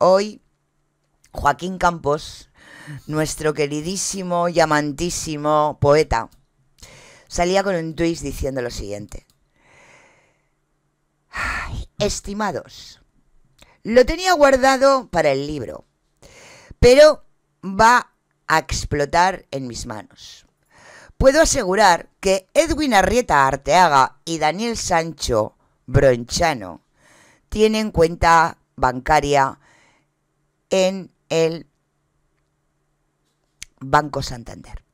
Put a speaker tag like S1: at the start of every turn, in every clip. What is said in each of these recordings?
S1: Hoy, Joaquín Campos, nuestro queridísimo y amantísimo poeta, salía con un tuit diciendo lo siguiente. estimados, lo tenía guardado para el libro, pero va a explotar en mis manos. Puedo asegurar que Edwin Arrieta Arteaga y Daniel Sancho Bronchano tienen cuenta bancaria en el Banco Santander.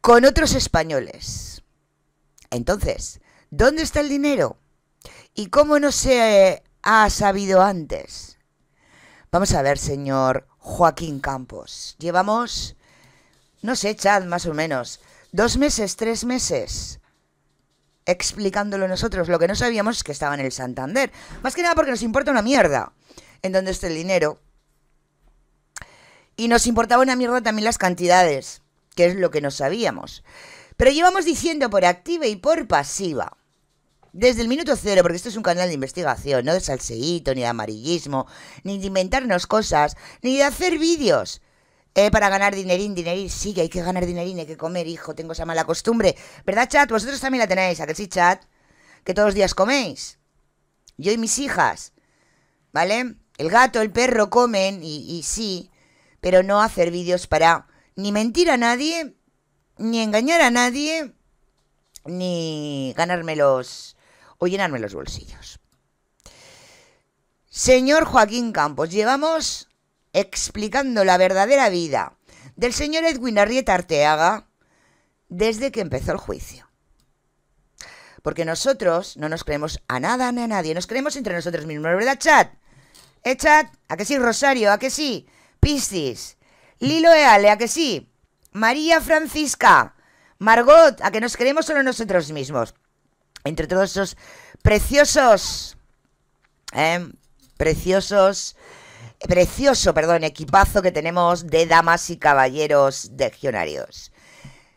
S1: Con otros españoles. Entonces, ¿dónde está el dinero? ¿Y cómo no se ha sabido antes? Vamos a ver, señor Joaquín Campos. Llevamos, no sé, Chad, más o menos, dos meses, tres meses explicándolo nosotros. Lo que no sabíamos es que estaba en el Santander. Más que nada porque nos importa una mierda en dónde está el dinero. Y nos importaba una mierda también las cantidades, que es lo que no sabíamos. Pero llevamos diciendo por activa y por pasiva, desde el minuto cero, porque esto es un canal de investigación, no de salseíto, ni de amarillismo, ni de inventarnos cosas, ni de hacer vídeos. Eh, para ganar dinerín, dinerín, sí que hay que ganar dinerín, hay que comer, hijo, tengo esa mala costumbre. ¿Verdad, chat? Vosotros también la tenéis, ¿a que sí, chat? Que todos los días coméis. Yo y mis hijas, ¿vale? El gato, el perro comen, y, sí, pero no hacer vídeos para ni mentir a nadie, ni engañar a nadie, ni ganármelos o llenarme los bolsillos. Señor Joaquín Campos, llevamos explicando la verdadera vida del señor Edwin Arrieta Arteaga desde que empezó el juicio. Porque nosotros no nos creemos a nada ni a nadie, nos creemos entre nosotros mismos, ¿verdad, chat? Echat, a que sí, Rosario, a que sí, Piscis, Lilo Eale, a que sí, María Francisca, Margot, a que nos queremos solo nosotros mismos. Entre todos esos preciosos, eh, preciosos, precioso, perdón, equipazo que tenemos de damas y caballeros legionarios.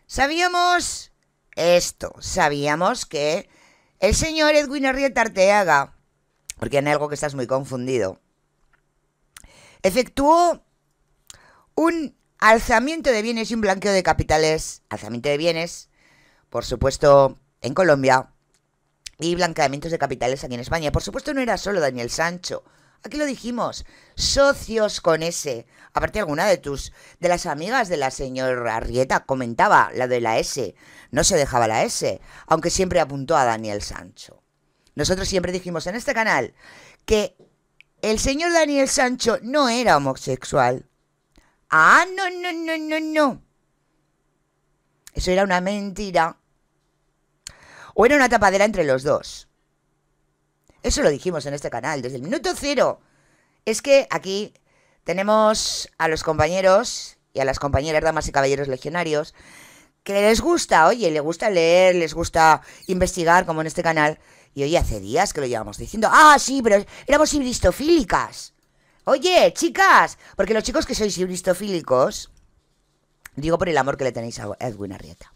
S1: Sabíamos esto, sabíamos que el señor Edwin Arrieta Arteaga, porque en algo que estás muy confundido, efectuó un alzamiento de bienes y un blanqueo de capitales. Alzamiento de bienes, por supuesto, en Colombia. Y blanqueamientos de capitales aquí en España. Por supuesto, no era solo Daniel Sancho. Aquí lo dijimos. Socios con S. Aparte, alguna de tus. de las amigas de la señora Rieta comentaba la de la S. No se dejaba la S. Aunque siempre apuntó a Daniel Sancho. Nosotros siempre dijimos en este canal que el señor Daniel Sancho no era homosexual. Ah, no, no, no, no, no. Eso era una mentira. O era una tapadera entre los dos. Eso lo dijimos en este canal desde el minuto cero. Es que aquí tenemos a los compañeros y a las compañeras, damas y caballeros legionarios, que les gusta, oye, les gusta leer, les gusta investigar, como en este canal, y hoy hace días que lo llevamos diciendo, ah, sí, pero éramos ibristofílicas. Oye, chicas, porque los chicos que sois ibristofílicos, digo por el amor que le tenéis a Edwin Arrieta.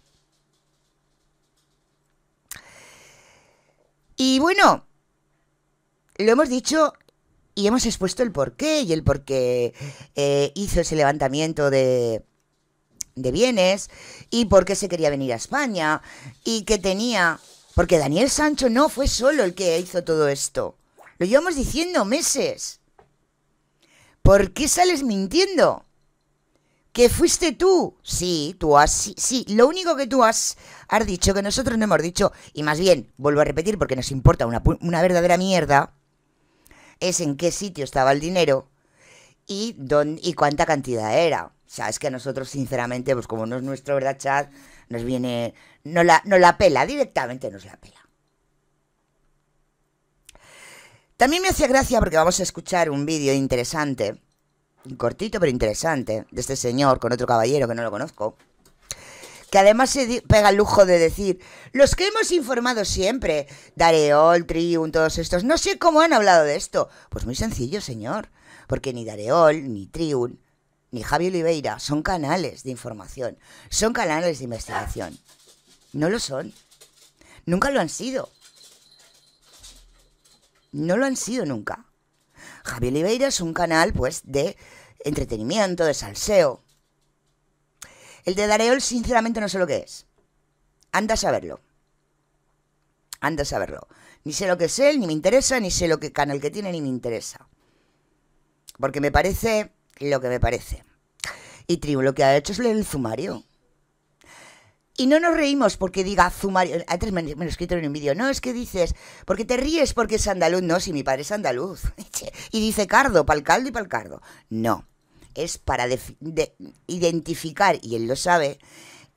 S1: Y bueno, lo hemos dicho y hemos expuesto el porqué y el por qué eh, hizo ese levantamiento de, de bienes y por qué se quería venir a España y que tenía porque Daniel Sancho no fue solo el que hizo todo esto. Lo llevamos diciendo meses. ¿Por qué sales mintiendo? ¿Que fuiste tú? Sí, tú has... Sí, lo único que tú has, has dicho, que nosotros no hemos dicho, y más bien, vuelvo a repetir porque nos importa una, verdadera mierda, es en qué sitio estaba el dinero y, dónde, y cuánta cantidad era. O sea, es que nosotros, sinceramente, pues como no es nuestro, ¿verdad, chat? nos viene, no la, no la pela, directamente nos la pela. También me hacía gracia porque vamos a escuchar un vídeo interesante, cortito pero interesante, de este señor con otro caballero que no lo conozco, que además se pega el lujo de decir, los que hemos informado siempre, Dareol, Triun, todos estos, no sé cómo han hablado de esto. Pues muy sencillo, señor, porque ni Dareol, ni Triun, ni Javi Oliveira son canales de información, son canales de investigación. No lo son. Nunca lo han sido. No lo han sido nunca. Javi Oliveira es un canal, pues, de entretenimiento, de salseo. El de Dareol, sinceramente, no sé lo que es. Anda a saberlo. Anda a saberlo. Ni sé lo que es él, ni me interesa, ni sé lo que canal que tiene, ni me interesa. Porque me parece lo que me parece. Y Tribu lo que ha hecho es leer el sumario. Y no nos reímos porque diga sumario. Antes me, lo he escrito en un vídeo. No, es que dices, porque te ríes porque es andaluz. No, si mi padre es andaluz. y dice cardo, pa'l caldo y pa'l cardo. No, es para identificar, y él lo sabe,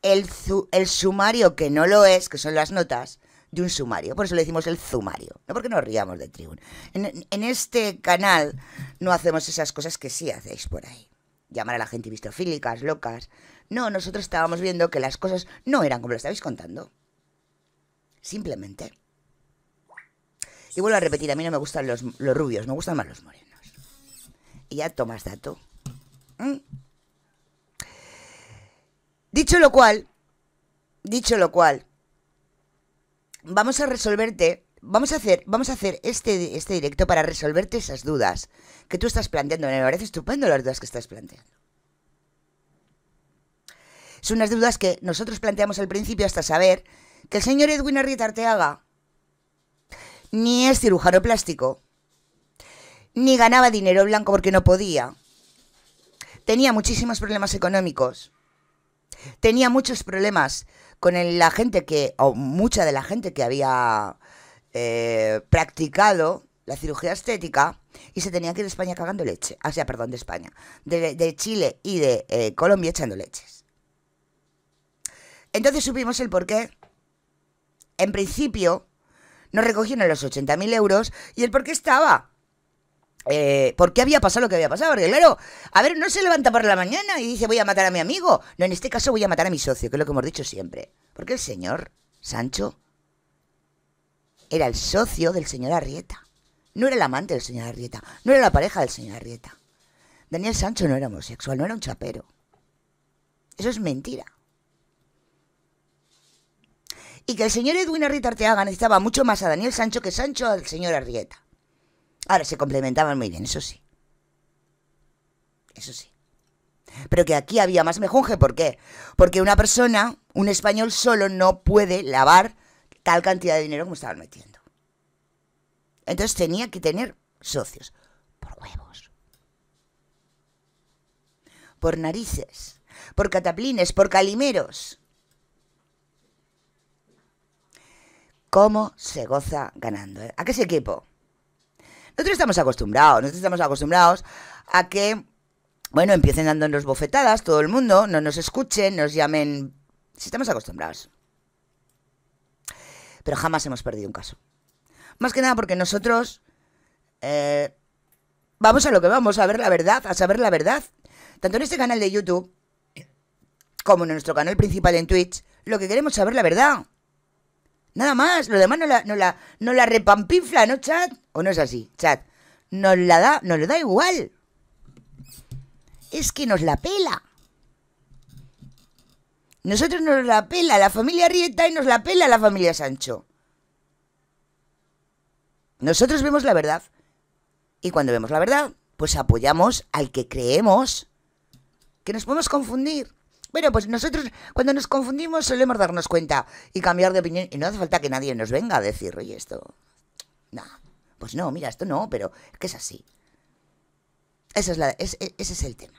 S1: el, el sumario que no lo es, que son las notas, de un sumario. Por eso le decimos el sumario, no porque nos riamos de triunfo. En, este canal no hacemos esas cosas que sí hacéis por ahí. Llamar a la gente bistrofílicas, locas. No, nosotros estábamos viendo que las cosas no eran como lo estabais contando. Simplemente. Y vuelvo a repetir, a mí no me gustan los, rubios, me gustan más los morenos. Y ya tomas dato. ¿Mm? Dicho lo cual, dicho lo cual, vamos a resolverte vamos a hacer, vamos a hacer este, este directo para resolverte esas dudas que tú estás planteando. Me parece estupendo las dudas que estás planteando. Son unas dudas que nosotros planteamos al principio hasta saber que el señor Edwin Arrieta Arteaga ni es cirujano plástico, ni ganaba dinero blanco porque no podía. Tenía muchísimos problemas económicos. Tenía muchos problemas con la gente que, o mucha de la gente que había eh, practicado la cirugía estética y se tenía que ir de España cagando leche. Ah, o perdón, de España. De, Chile y de eh, Colombia echando leches. Entonces supimos el porqué. En principio, nos recogieron los 80.000 euros y el por qué estaba eh, ¿Por qué había pasado lo que había pasado? Porque claro, a ver, no se levanta por la mañana y dice voy a matar a mi amigo. No, en este caso voy a matar a mi socio, que es lo que hemos dicho siempre. Porque el señor Sancho era el socio del señor Arrieta. No era el amante del señor Arrieta. No era la pareja del señor Arrieta. Daniel Sancho no era homosexual, no era un chapero. Eso es mentira. Y que el señor Edwin Arrieta Arteaga necesitaba mucho más a Daniel Sancho que Sancho al señor Arrieta. Ahora se complementaban muy bien, eso sí. Eso sí. Pero que aquí había más mejunje, ¿por qué? Porque una persona, un español solo, no puede lavar tal cantidad de dinero como estaban metiendo. Entonces tenía que tener socios. Por huevos. Por narices. Por cataplines. Por calimeros. ¿Cómo se goza ganando? Eh? ¿A qué se equipo? Nosotros estamos acostumbrados, nosotros estamos acostumbrados a que, bueno, empiecen dándonos bofetadas todo el mundo, no nos escuchen, nos llamen... Si estamos acostumbrados. Pero jamás hemos perdido un caso. Más que nada porque nosotros... Eh, vamos a lo que vamos, a ver la verdad, a saber la verdad. Tanto en este canal de YouTube como en nuestro canal principal en Twitch, lo que queremos es saber la verdad. Nada más, lo demás no la, no la, no la repampinfla, ¿no, chat? ¿O no es así, chat? Nos la da, nos lo da igual. Es que nos la pela. Nosotros nos la pela la familia Rieta y nos la pela la familia Sancho. Nosotros vemos la verdad. Y cuando vemos la verdad, pues apoyamos al que creemos que nos podemos confundir. Bueno, pues nosotros cuando nos confundimos solemos darnos cuenta y cambiar de opinión y no hace falta que nadie nos venga a decir, oye, esto... No, pues no, mira, esto no, pero es que es así. es e, ese es el tema.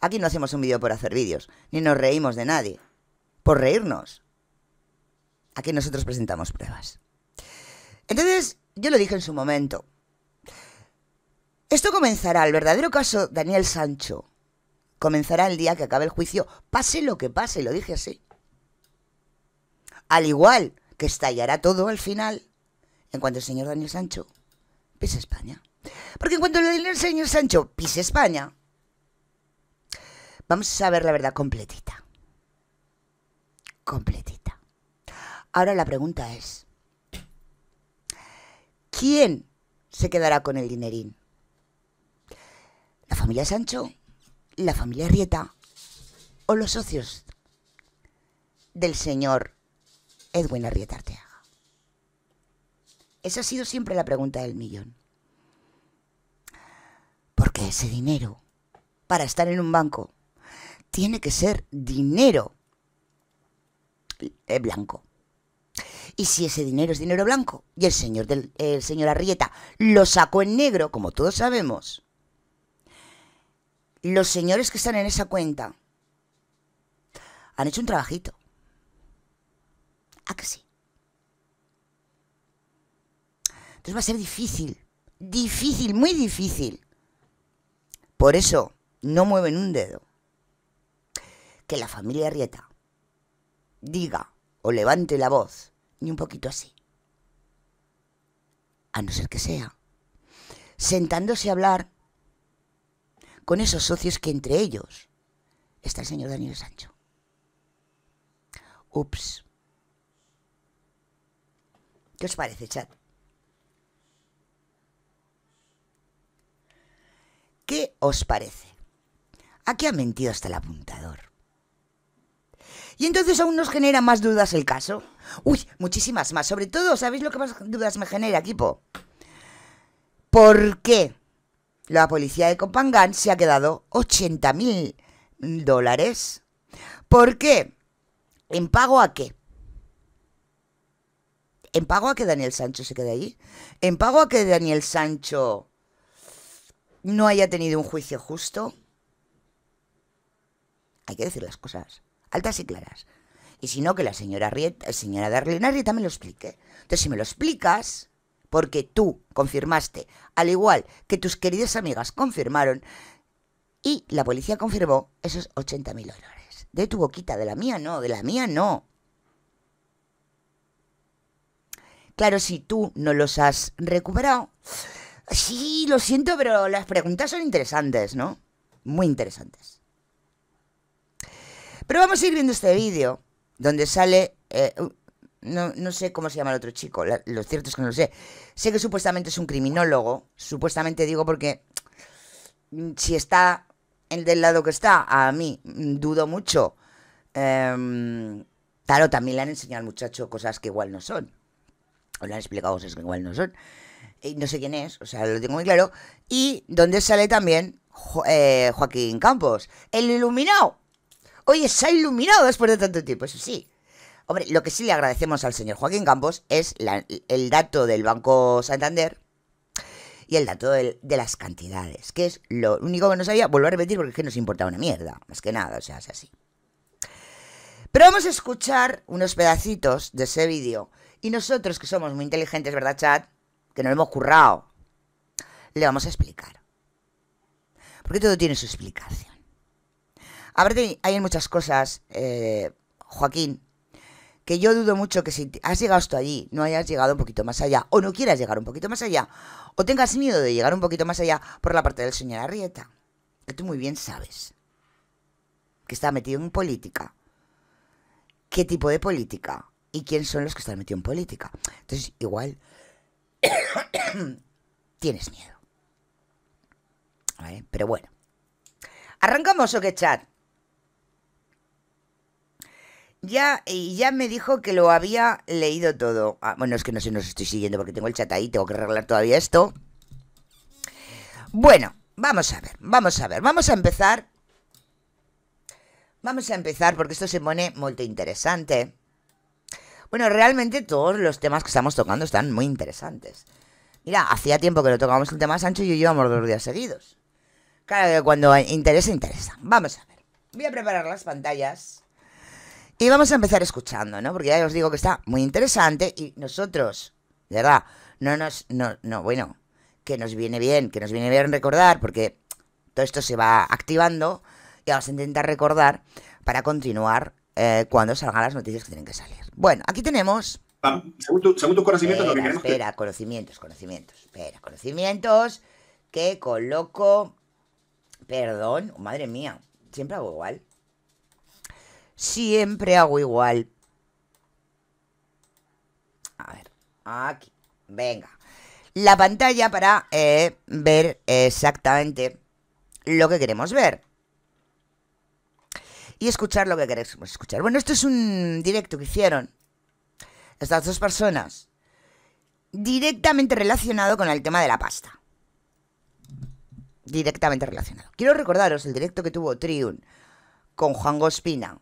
S1: Aquí no hacemos un vídeo por hacer vídeos, ni nos reímos de nadie, por reírnos. Aquí nosotros presentamos pruebas. Entonces, yo lo dije en su momento. Esto comenzará, el verdadero caso Daniel Sancho, comenzará el día que acabe el juicio, pase lo que pase, lo dije así. Al igual que estallará todo al final, en cuanto el señor Daniel Sancho pise España. Porque en cuanto el señor Sancho pise España, vamos a saber la verdad completita. Completita. Ahora la pregunta es, ¿quién se quedará con el dinerín? ¿La familia Sancho? la familia Arrieta o los socios del señor Edwin Arrieta Arteaga? Esa ha sido siempre la pregunta del millón. Porque ese dinero, para estar en un banco, tiene que ser dinero eh, blanco. Y si ese dinero es dinero blanco y el señor, del, el señor Arrieta lo sacó en negro, como todos sabemos, los señores que están en esa cuenta han hecho un trabajito. ¿A que sí? Entonces va a ser difícil, difícil, muy difícil. Por eso no mueven un dedo. Que la familia Rieta diga o levante la voz, ni un poquito así. A no ser que sea. Sentándose a hablar con esos socios que entre ellos está el señor Daniel Sancho. Ups. ¿Qué os parece, chat? ¿Qué os parece? Aquí ha mentido hasta el apuntador. Y entonces aún nos genera más dudas el caso. Uy, muchísimas más. Sobre todo, ¿sabéis lo que más dudas me genera, equipo? ¿Por qué? La policía de Copangán se ha quedado 80 mil dólares. ¿Por qué? ¿En pago a qué? ¿En pago a que Daniel Sancho se quede ahí? ¿En pago a que Daniel Sancho no haya tenido un juicio justo? Hay que decir las cosas altas y claras. Y si no, que la señora, Riet, la eh, señora Darlene me lo explique. Entonces, si me lo explicas, porque tú confirmaste, al igual que tus queridas amigas confirmaron, y la policía confirmó esos 80.000 dólares. De tu boquita, de la mía no, de la mía no. Claro, si tú no los has recuperado. Sí, lo siento, pero las preguntas son interesantes, ¿no? Muy interesantes. Pero vamos a ir viendo este vídeo donde sale eh, no, sé cómo se llama el otro chico, lo cierto es que no lo sé. Sé que supuestamente es un criminólogo, supuestamente digo porque si está el del lado que está, a mí dudo mucho. Em, claro, también le han enseñado al muchacho cosas que igual no son, o le han explicado cosas que igual no son. Y no sé quién es, o sea, lo tengo muy claro. Y donde sale también eh, Joaquín Campos, el iluminado. Oye, se ha iluminado después de tanto tiempo, eso sí. Hombre, lo que sí le agradecemos al señor Joaquín Campos es el dato del Banco Santander y el dato de, las cantidades, que es lo único que no sabía, volver a repetir porque es que nos importa una mierda, más que nada, o sea, es así. Pero vamos a escuchar unos pedacitos de ese vídeo y nosotros que somos muy inteligentes, ¿verdad, chat? Que nos lo hemos currado, le vamos a explicar. Porque todo tiene su explicación. A ver, hay muchas cosas, eh, Joaquín, que yo dudo mucho que si has llegado hasta allí, no hayas llegado un poquito más allá, o no quieras llegar un poquito más allá, o tengas miedo de llegar un poquito más allá por la parte del señor Arrieta, que tú muy bien sabes, que está metido en política. ¿Qué tipo de política? ¿Y quiénes son los que están metidos en política? Entonces, igual, tienes miedo. Pero bueno. ¿Arrancamos o qué, chat? Ya, y ya me dijo que lo había leído todo. Ah, bueno, es que no sé, no estoy siguiendo porque tengo el chat ahí, tengo que arreglar todavía esto. Bueno, vamos a ver, vamos a ver, vamos a empezar. Vamos a empezar porque esto se pone muy interesante. Bueno, realmente todos los temas que estamos tocando están muy interesantes. Mira, hacía tiempo que no tocábamos el tema Sancho y yo llevamos dos días seguidos. Claro que cuando interesa, interesa. Vamos a ver. Voy a preparar las pantallas. Y vamos a empezar escuchando, ¿no? Porque ya os digo que está muy interesante y nosotros, verdad, no nos, no, no, bueno, que nos viene bien, que nos viene bien recordar, porque todo esto se va activando y vamos a intentar recordar para continuar eh, cuando salgan las noticias que tienen que salir. Bueno, aquí tenemos... Ah,
S2: según, conocimientos, espera, Espera,
S1: conocimientos, conocimientos. Espera, conocimientos que coloco... Perdón, madre mía, siempre hago igual. Siempre hago igual. A ver, aquí. Venga. La pantalla para eh, ver exactamente lo que queremos ver. Y escuchar lo que queremos escuchar. Bueno, esto es un directo que hicieron estas dos personas. Directamente relacionado con el tema de la pasta. Directamente relacionado. Quiero recordaros el directo que tuvo Triun con Juan Gospina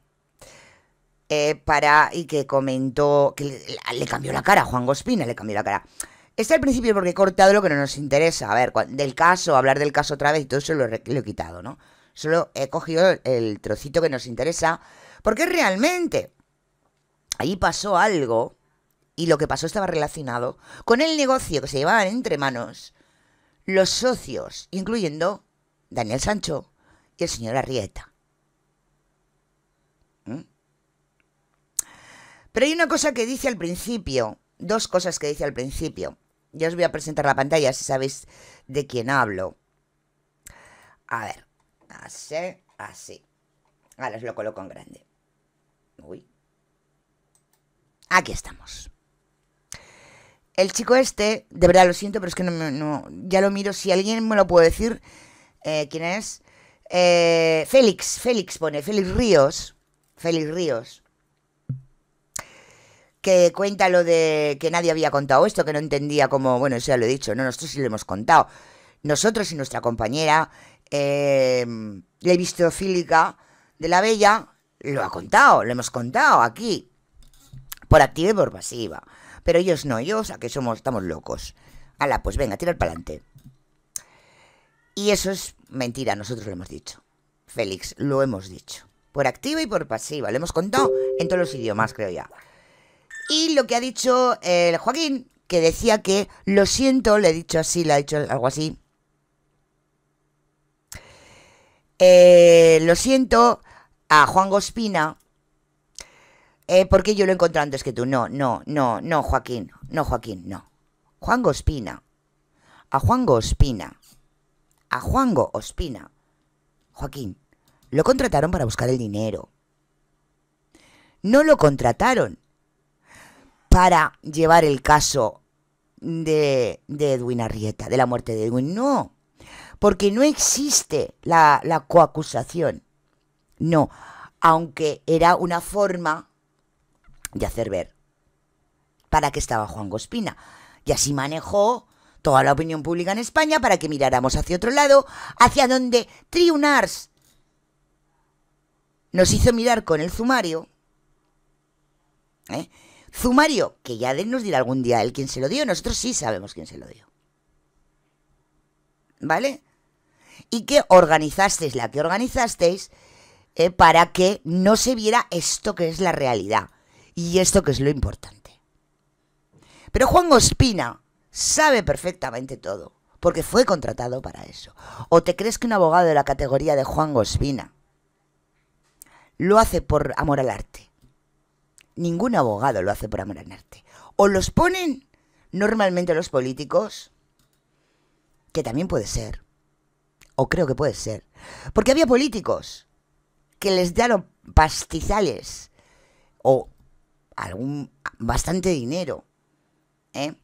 S1: eh, para y que comentó que le, cambió la cara, Juan Gospina le cambió la cara. Está al principio porque he cortado lo que no nos interesa. A ver, del caso, hablar del caso otra vez y todo eso lo, lo he quitado, ¿no? Solo he cogido el trocito que nos interesa porque realmente ahí pasó algo y lo que pasó estaba relacionado con el negocio que se llevaban entre manos los socios, incluyendo Daniel Sancho y el señor Arrieta. Pero hay una cosa que dice al principio, dos cosas que dice al principio. Ya os voy a presentar la pantalla si sabéis de quién hablo. A ver, así, así. Ahora os lo coloco en grande. Uy. Aquí estamos. El chico este, de verdad lo siento, pero es que no, ya lo miro. Si alguien me lo puede decir, eh, ¿quién es? Eh, Félix, Félix pone, Félix Ríos. Félix Ríos cuenta lo de que nadie había contado esto, que no entendía como, bueno, eso ya lo he dicho, no, nosotros sí lo hemos contado. Nosotros y nuestra compañera, eh, em, la de la Bella, lo ha contado, lo hemos contado aquí, por activa y por pasiva. Pero ellos no, ellos, sea que somos, estamos locos. Ala, pues venga, tira para adelante. Y eso es mentira, nosotros lo hemos dicho. Félix, lo hemos dicho. Por activa y por pasiva, lo hemos contado en todos los idiomas, creo ya. Y lo que ha dicho el eh, Joaquín, que decía que lo siento, le he dicho así, le ha dicho algo así. Eh, lo siento a Juan Gospina, eh, porque yo lo encontrado antes que tú. No, no, no, no, Joaquín, no, Joaquín, no. Juan Gospina. A Juan Gospina. A Juan Gospina, Joaquín, lo contrataron para buscar el dinero. No lo contrataron para llevar el caso de, de, Edwin Arrieta, de la muerte de Edwin. No, porque no existe la, la coacusación. No, aunque era una forma de hacer ver para que estaba Juan Gospina. Y así manejó toda la opinión pública en España para que miráramos hacia otro lado, hacia donde Triunars nos hizo mirar con el sumario. ¿eh? Zumario, que ya nos dirá algún día él quién se lo dio, nosotros sí sabemos quién se lo dio. ¿Vale? Y que organizasteis la que organizasteis eh, para que no se viera esto que es la realidad y esto que es lo importante. Pero Juan Gospina sabe perfectamente todo, porque fue contratado para eso. ¿O te crees que un abogado de la categoría de Juan Gospina lo hace por amor al arte? ningún abogado lo hace por amor al arte. O los ponen normalmente los políticos, que también puede ser, o creo que puede ser, porque había políticos que les dieron pastizales o algún bastante dinero ¿eh?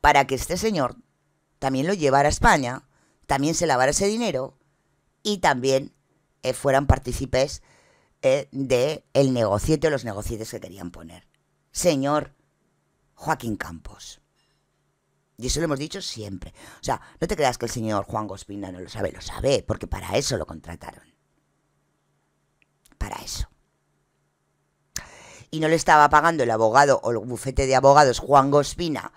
S1: para que este señor también lo llevara a España, también se lavara ese dinero y también eh, fueran partícipes eh, de el negociete o los negocietes que querían poner. Señor Joaquín Campos. Y eso lo hemos dicho siempre. O sea, no te creas que el señor Juan Gospina no lo sabe, lo sabe, porque para eso lo contrataron. Para eso. Y no le estaba pagando el abogado o el bufete de abogados Juan Gospina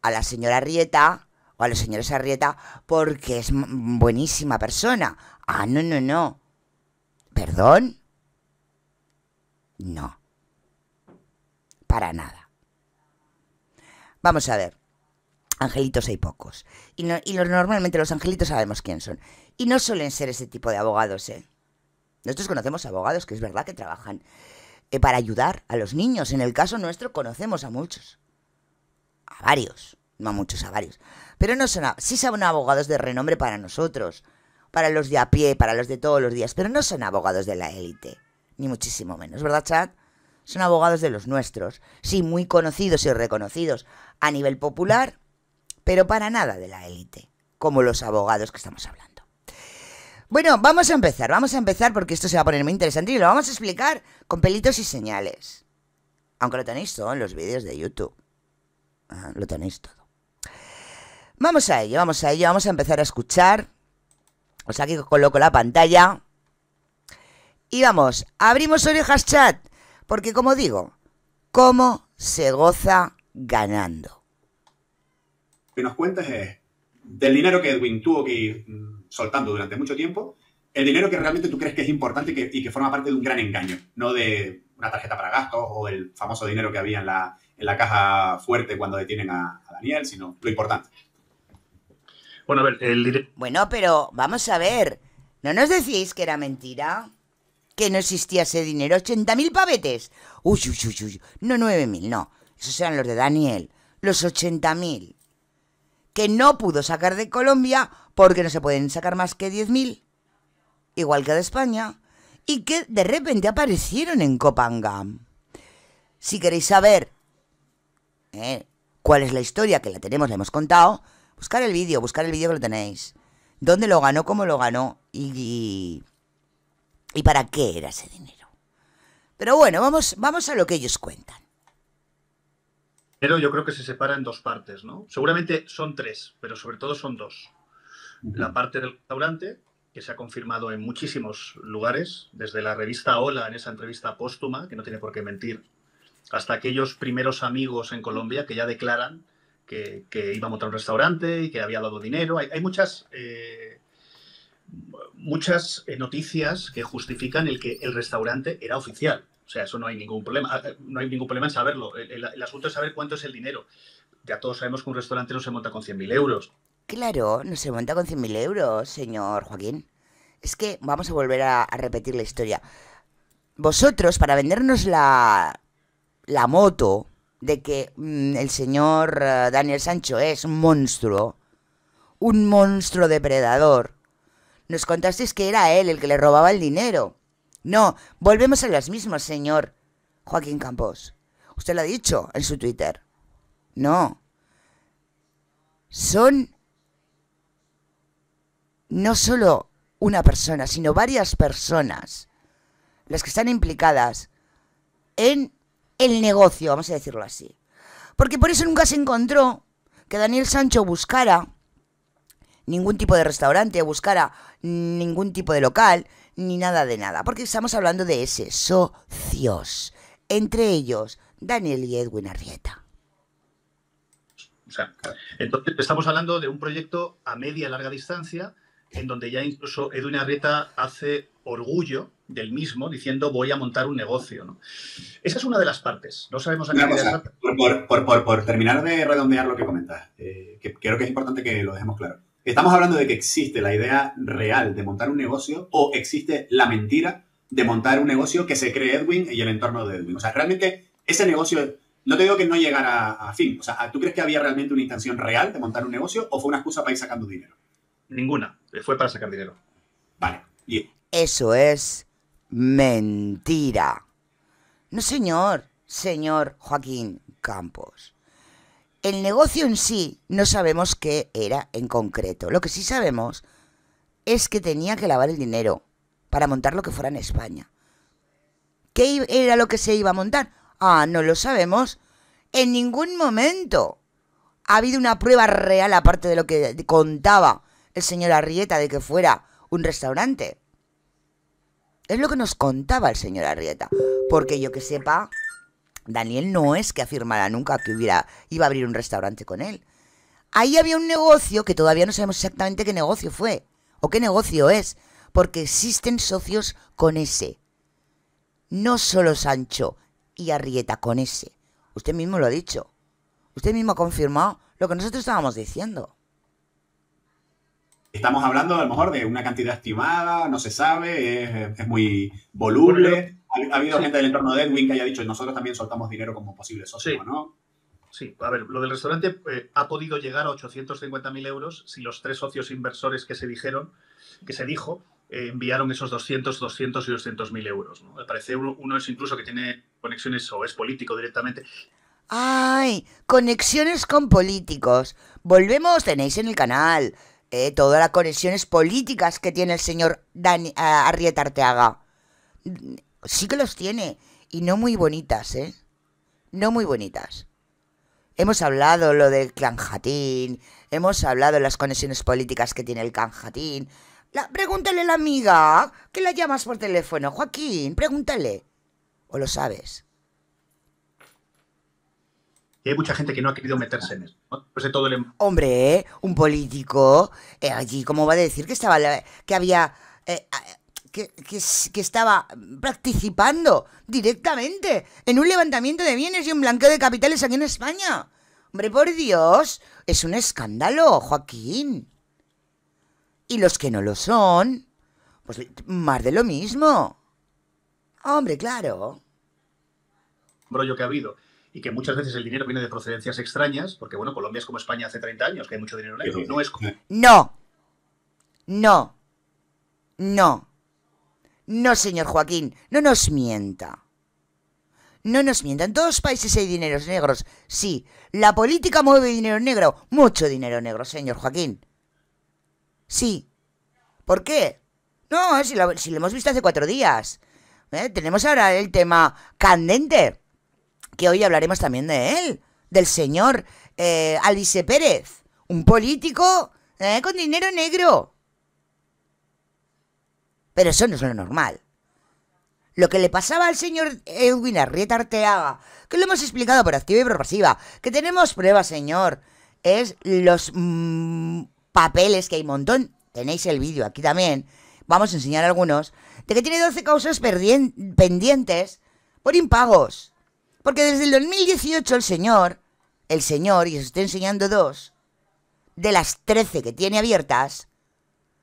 S1: a la señora Rieta o a los señores Arrieta porque es buenísima persona. Ah, no, no, no. ¿Perdón? No. Para nada. Vamos a ver. Angelitos hay pocos. Y, los, normalmente los angelitos sabemos quién son. Y no suelen ser ese tipo de abogados, ¿eh? Nosotros conocemos abogados que es verdad que trabajan eh, para ayudar a los niños. En el caso nuestro conocemos a muchos. A varios. No a muchos, a varios. Pero no son, sí son abogados de renombre para nosotros. Para los de a pie, para los de todos los días. Pero no son abogados de la élite ni muchísimo menos, ¿verdad, Chad? Son abogados de los nuestros, sí, muy conocidos y reconocidos a nivel popular, pero para nada de la élite, como los abogados que estamos hablando. Bueno, vamos a empezar, vamos a empezar porque esto se va a poner muy interesante y lo vamos a explicar con pelitos y señales. Aunque lo tenéis todo en los vídeos de YouTube. lo tenéis todo. Vamos a ello, vamos a ello, vamos a empezar a escuchar. Os aquí coloco la pantalla. Y vamos, abrimos orejas chat, porque como digo, ¿cómo se goza ganando?
S2: Lo que nos cuentes es eh, del dinero que Edwin tuvo que ir mm, soltando durante mucho tiempo, el dinero que realmente tú crees que es importante y que, forma parte de un gran engaño, no de una tarjeta para gastos o el famoso dinero que había en la, en la caja fuerte cuando detienen a, Daniel, sino lo importante. Bueno, a ver, el
S1: Bueno, pero vamos a ver, ¿no nos decís que era mentira? que no existía ese dinero. ¿80.000 pavetes? Uy, uy, uy, uy. No 9.000, no. Esos eran los de Daniel. Los 80.000. Que no pudo sacar de Colombia porque no se pueden sacar más que 10.000. Igual que de España. Y que de repente aparecieron en Copangam. Si queréis saber ¿eh? cuál es la historia, que la tenemos, la hemos contado, buscar el vídeo, buscar el vídeo que lo tenéis. ¿Dónde lo ganó? ¿Cómo lo ganó? y y para qué era ese dinero. Pero bueno, vamos, vamos a lo que ellos cuentan.
S2: Pero yo creo que se separa en dos partes, ¿no? Seguramente son tres, pero sobre todo son dos. La parte del restaurante, que se ha confirmado en muchísimos lugares, desde la revista Hola, en esa entrevista póstuma, que no tiene por qué mentir, hasta aquellos primeros amigos en Colombia que ya declaran que, íbamos a un restaurante y que había dado dinero. Hay, muchas eh, muchas eh, noticias que justifican el que el restaurante era oficial. O sea, eso no hay ningún problema. Eh, no hay ningún problema en saberlo. El, asunto es saber cuánto es el dinero. Ya todos sabemos que un restaurante no se monta con 100.000 euros.
S1: Claro, no se monta con 100.000 euros, señor Joaquín. Es que vamos a volver a, repetir la historia. Vosotros, para vendernos la, la moto de que mm, el señor eh, Daniel Sancho es un monstruo, un monstruo depredador, nos contasteis que era él el que le robaba el dinero. No, volvemos a las mismas, señor. Joaquín Campos. Usted lo ha dicho en su Twitter. No. Son no solo una persona, sino varias personas las que están implicadas en el negocio, vamos a decirlo así. Porque por eso nunca se encontró que Daniel Sancho buscara ningún tipo de restaurante, a buscar a ningún tipo de local, ni nada de nada, porque estamos hablando de ese
S2: socios,
S1: entre ellos Daniel y Edwin Arrieta.
S2: O sea, entonces estamos hablando de un proyecto a media larga distancia, en donde ya incluso Edwin Arrieta hace orgullo del mismo, diciendo voy a montar un negocio. Esa es una de las partes. No sabemos a por, terminar de redondear lo que comentas, eh, creo que es importante que lo dejemos claro. Estamos hablando de que existe la idea real de montar un negocio o existe la mentira de montar un negocio que se cree Edwin y el entorno de Edwin. O sea, realmente ese negocio, no te digo que no llegara a, fin. O sea, ¿tú crees que había realmente una intención real de montar un negocio o fue una excusa para ir sacando dinero? Ninguna. Fue para sacar dinero. Vale. Eso
S1: es mentira. No, señor, señor Joaquín Campos el negocio en sí no sabemos qué era en concreto. Lo que sí sabemos es que tenía que lavar el dinero para montar lo que fuera en España. ¿Qué era lo que se iba a montar? Ah, no lo sabemos. En ningún momento ha habido una prueba real aparte de lo que contaba el señor Arrieta de que fuera un restaurante. Es lo que nos contaba el señor Arrieta. Porque yo que sepa, Daniel no es que afirmara nunca que hubiera, iba a abrir un restaurante con él. Ahí había un negocio que todavía no sabemos exactamente qué negocio fue o qué negocio es, porque existen socios con ese. No solo Sancho y Arrieta con ese. Usted mismo lo ha dicho. Usted mismo ha confirmado lo que nosotros estábamos diciendo.
S2: Estamos hablando a lo mejor de una cantidad estimada, no se sabe, es, muy voluble. Ha, habido gente del entorno de Edwin que haya dicho, nosotros también soltamos dinero como posible socio, sí. ¿no? Sí, a ver, lo del restaurante eh, ha podido llegar a 850.000 euros si los tres socios inversores que se dijeron, que se dijo, eh, enviaron esos 200, 200 y 200.000 euros. ¿no? Me parece uno, uno es incluso que tiene conexiones o es político directamente.
S1: ¡Ay! Conexiones con políticos. Volvemos, tenéis en el canal. Eh, todas las conexiones políticas que tiene el señor Dani, eh, Arrieta Arteaga. Sí que los tiene, y no muy bonitas, ¿eh? No muy bonitas. Hemos hablado lo del clan hemos hablado las conexiones políticas que tiene el clan Jatín. pregúntale a la amiga que la llamas por teléfono, Joaquín, pregúntale. ¿O lo sabes?
S2: Y hay mucha gente que no ha querido meterse en eso. Pues, eh, em-,
S1: Hombre, un político eh, allí, ¿cómo va a decir que estaba, que había, eh, que, estaba participando directamente en un levantamiento de bienes y un blanqueo de capitales aquí en España? Hombre, por Dios, es un escándalo, Joaquín. Y los que no lo son, pues más de lo mismo. Hombre, claro.
S2: Brollo que ha habido y que muchas veces el dinero viene de procedencias extrañas, porque bueno, Colombia es como España hace 30 años, que hay mucho dinero negro, no es
S1: No, no, no, no, señor Joaquín, no nos mienta. No nos mienta, en todos los países hay dineros negros, sí. La política mueve dinero negro, mucho dinero negro, señor Joaquín. Sí. ¿Por qué? No, si lo, hemos visto hace cuatro días. ¿Eh? Tenemos ahora el tema candente que hoy hablaremos también de él, del señor eh, Alice Pérez, un político eh, con dinero negro. Pero eso no es lo normal. Lo que le pasaba al señor Edwin Arrieta Arteaga, que lo hemos explicado por activa y por pasiva, que tenemos pruebas, señor, es los mm, papeles que hay un montón. Tenéis el vídeo aquí también. Vamos a enseñar algunos. De que tiene 12 causas pendientes por impagos. Porque desde el 2018 el señor, el señor, y os estoy enseñando dos, de las 13 que tiene abiertas,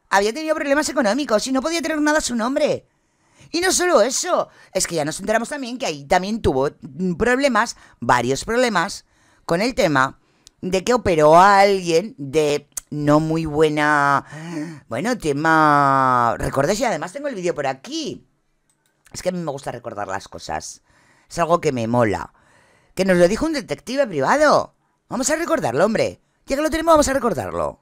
S1: había tenido problemas económicos y no podía tener nada a su nombre. Y no solo eso, es que ya nos enteramos también que ahí también tuvo mm, problemas, varios problemas, con el tema de que operó a alguien de no muy buena... Bueno, tema... Recordéis, y además tengo el vídeo por aquí. Es que a mí me gusta recordar las cosas. Es algo que me mola. Que nos lo dijo un detective privado. Vamos a recordarlo, hombre. Ya que lo tenemos, vamos a recordarlo.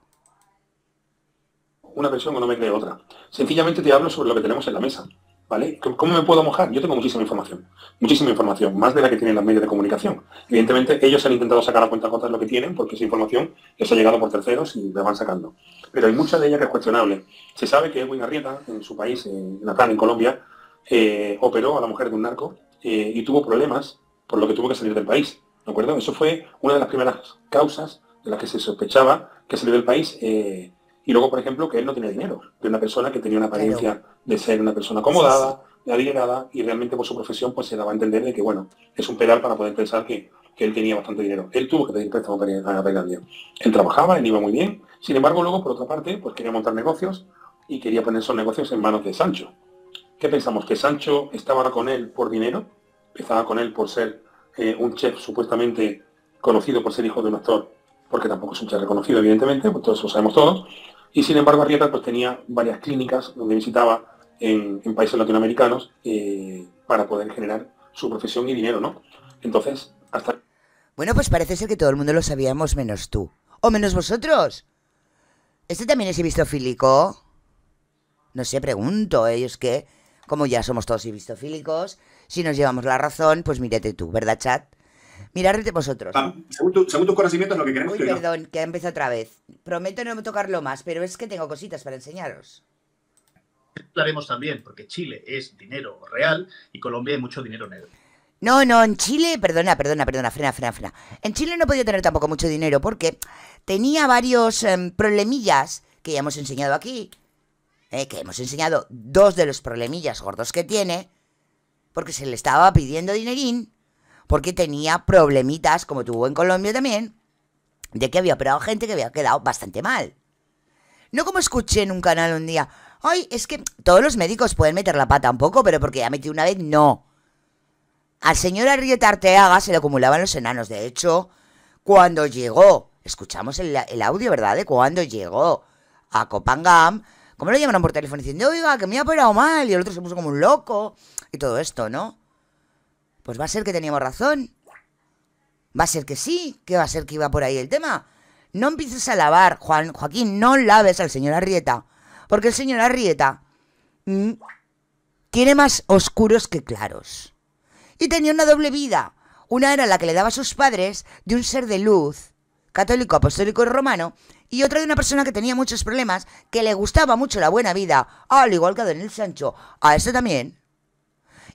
S3: Una persona o no me cree otra. Sencillamente te hablo sobre lo que tenemos en la mesa. ¿Vale? ¿Cómo me puedo mojar? Yo tengo muchísima información. Muchísima información, más de la que tienen las medios de comunicación. Evidentemente, ellos han intentado sacar a cuenta cosas lo que tienen, porque esa información les ha llegado por terceros y la van sacando. Pero hay mucha de ella que es cuestionable. Se sabe que Edwin Arrieta, en su país, en Natal, en Colombia, eh, operó a la mujer de un narco eh, y tuvo problemas, por lo que tuvo que salir del país. ¿De acuerdo? Eso fue una de las primeras causas de las que se sospechaba que salió del país. Eh, y luego, por ejemplo, que él no tenía dinero, de una persona que tenía una apariencia de ser una persona acomodada, adinerada, y realmente por su profesión pues se daba a entender de que, bueno, es un pedal para poder pensar que, él tenía bastante dinero. Él tuvo que pedir préstamo a día. Él trabajaba, él iba muy bien. Sin embargo, luego, por otra parte, pues quería montar negocios y quería poner esos negocios en manos de Sancho. ¿Qué pensamos? ¿Que Sancho estaba con él por dinero? ¿Estaba con él por ser eh, un chef supuestamente conocido por ser hijo de un actor? Porque tampoco es un chef reconocido, evidentemente, pues todo lo sabemos todos. Y sin embargo, Arrieta pues, tenía varias clínicas donde visitaba en, países latinoamericanos eh, para poder generar su profesión y dinero, ¿no? Entonces, hasta...
S1: Bueno, pues parece ser que todo el mundo lo sabíamos menos tú. O menos vosotros. Este también es visto fílico. No sé, pregunto, ellos ¿eh? que como ya somos todos ibistofílicos, si nos llevamos la razón, pues mírate tú, ¿verdad, chat? Mirarte vosotros. según, tus conocimientos, lo que queremos Uy, que perdón, que empezado otra vez. Prometo no tocarlo más, pero es que tengo cositas para enseñaros.
S2: Hablaremos también, porque Chile es dinero real y Colombia hay mucho dinero negro.
S1: No, no, en Chile, perdona, perdona, perdona, frena, frena, frena. En Chile no podía tener tampoco mucho dinero porque tenía varios em, problemillas que ya hemos enseñado aquí, eh, que hemos enseñado dos de los problemillas gordos que tiene, porque se le estaba pidiendo dinerín, porque tenía problemitas, como tuvo en Colombia también, de que había operado gente que había quedado bastante mal. No como escuché en un canal un día, ay, es que todos los médicos pueden meter la pata un poco, pero porque ya metí una vez, no. Al señor Arrieta Arteaga se le acumulaban los enanos. De hecho, cuando llegó, escuchamos el audio, ¿verdad? De cuando llegó a Copangam, ¿Cómo lo llamaron por teléfono diciendo, oiga, que me ha operado mal? Y el otro se puso como un loco. Y todo esto, ¿no? Pues va a ser que teníamos razón. Va a ser que sí, que va a ser que iba por ahí el tema. No empieces a lavar, Juan, Joaquín, no laves al señor Arrieta. Porque el señor Arrieta mm, tiene más oscuros que claros. Y tenía una doble vida. Una era la que le daba a sus padres de un ser de luz, católico, apostólico y romano, y otra de una persona que tenía muchos problemas, que le gustaba mucho la buena vida, al igual que a Daniel Sancho, a este también.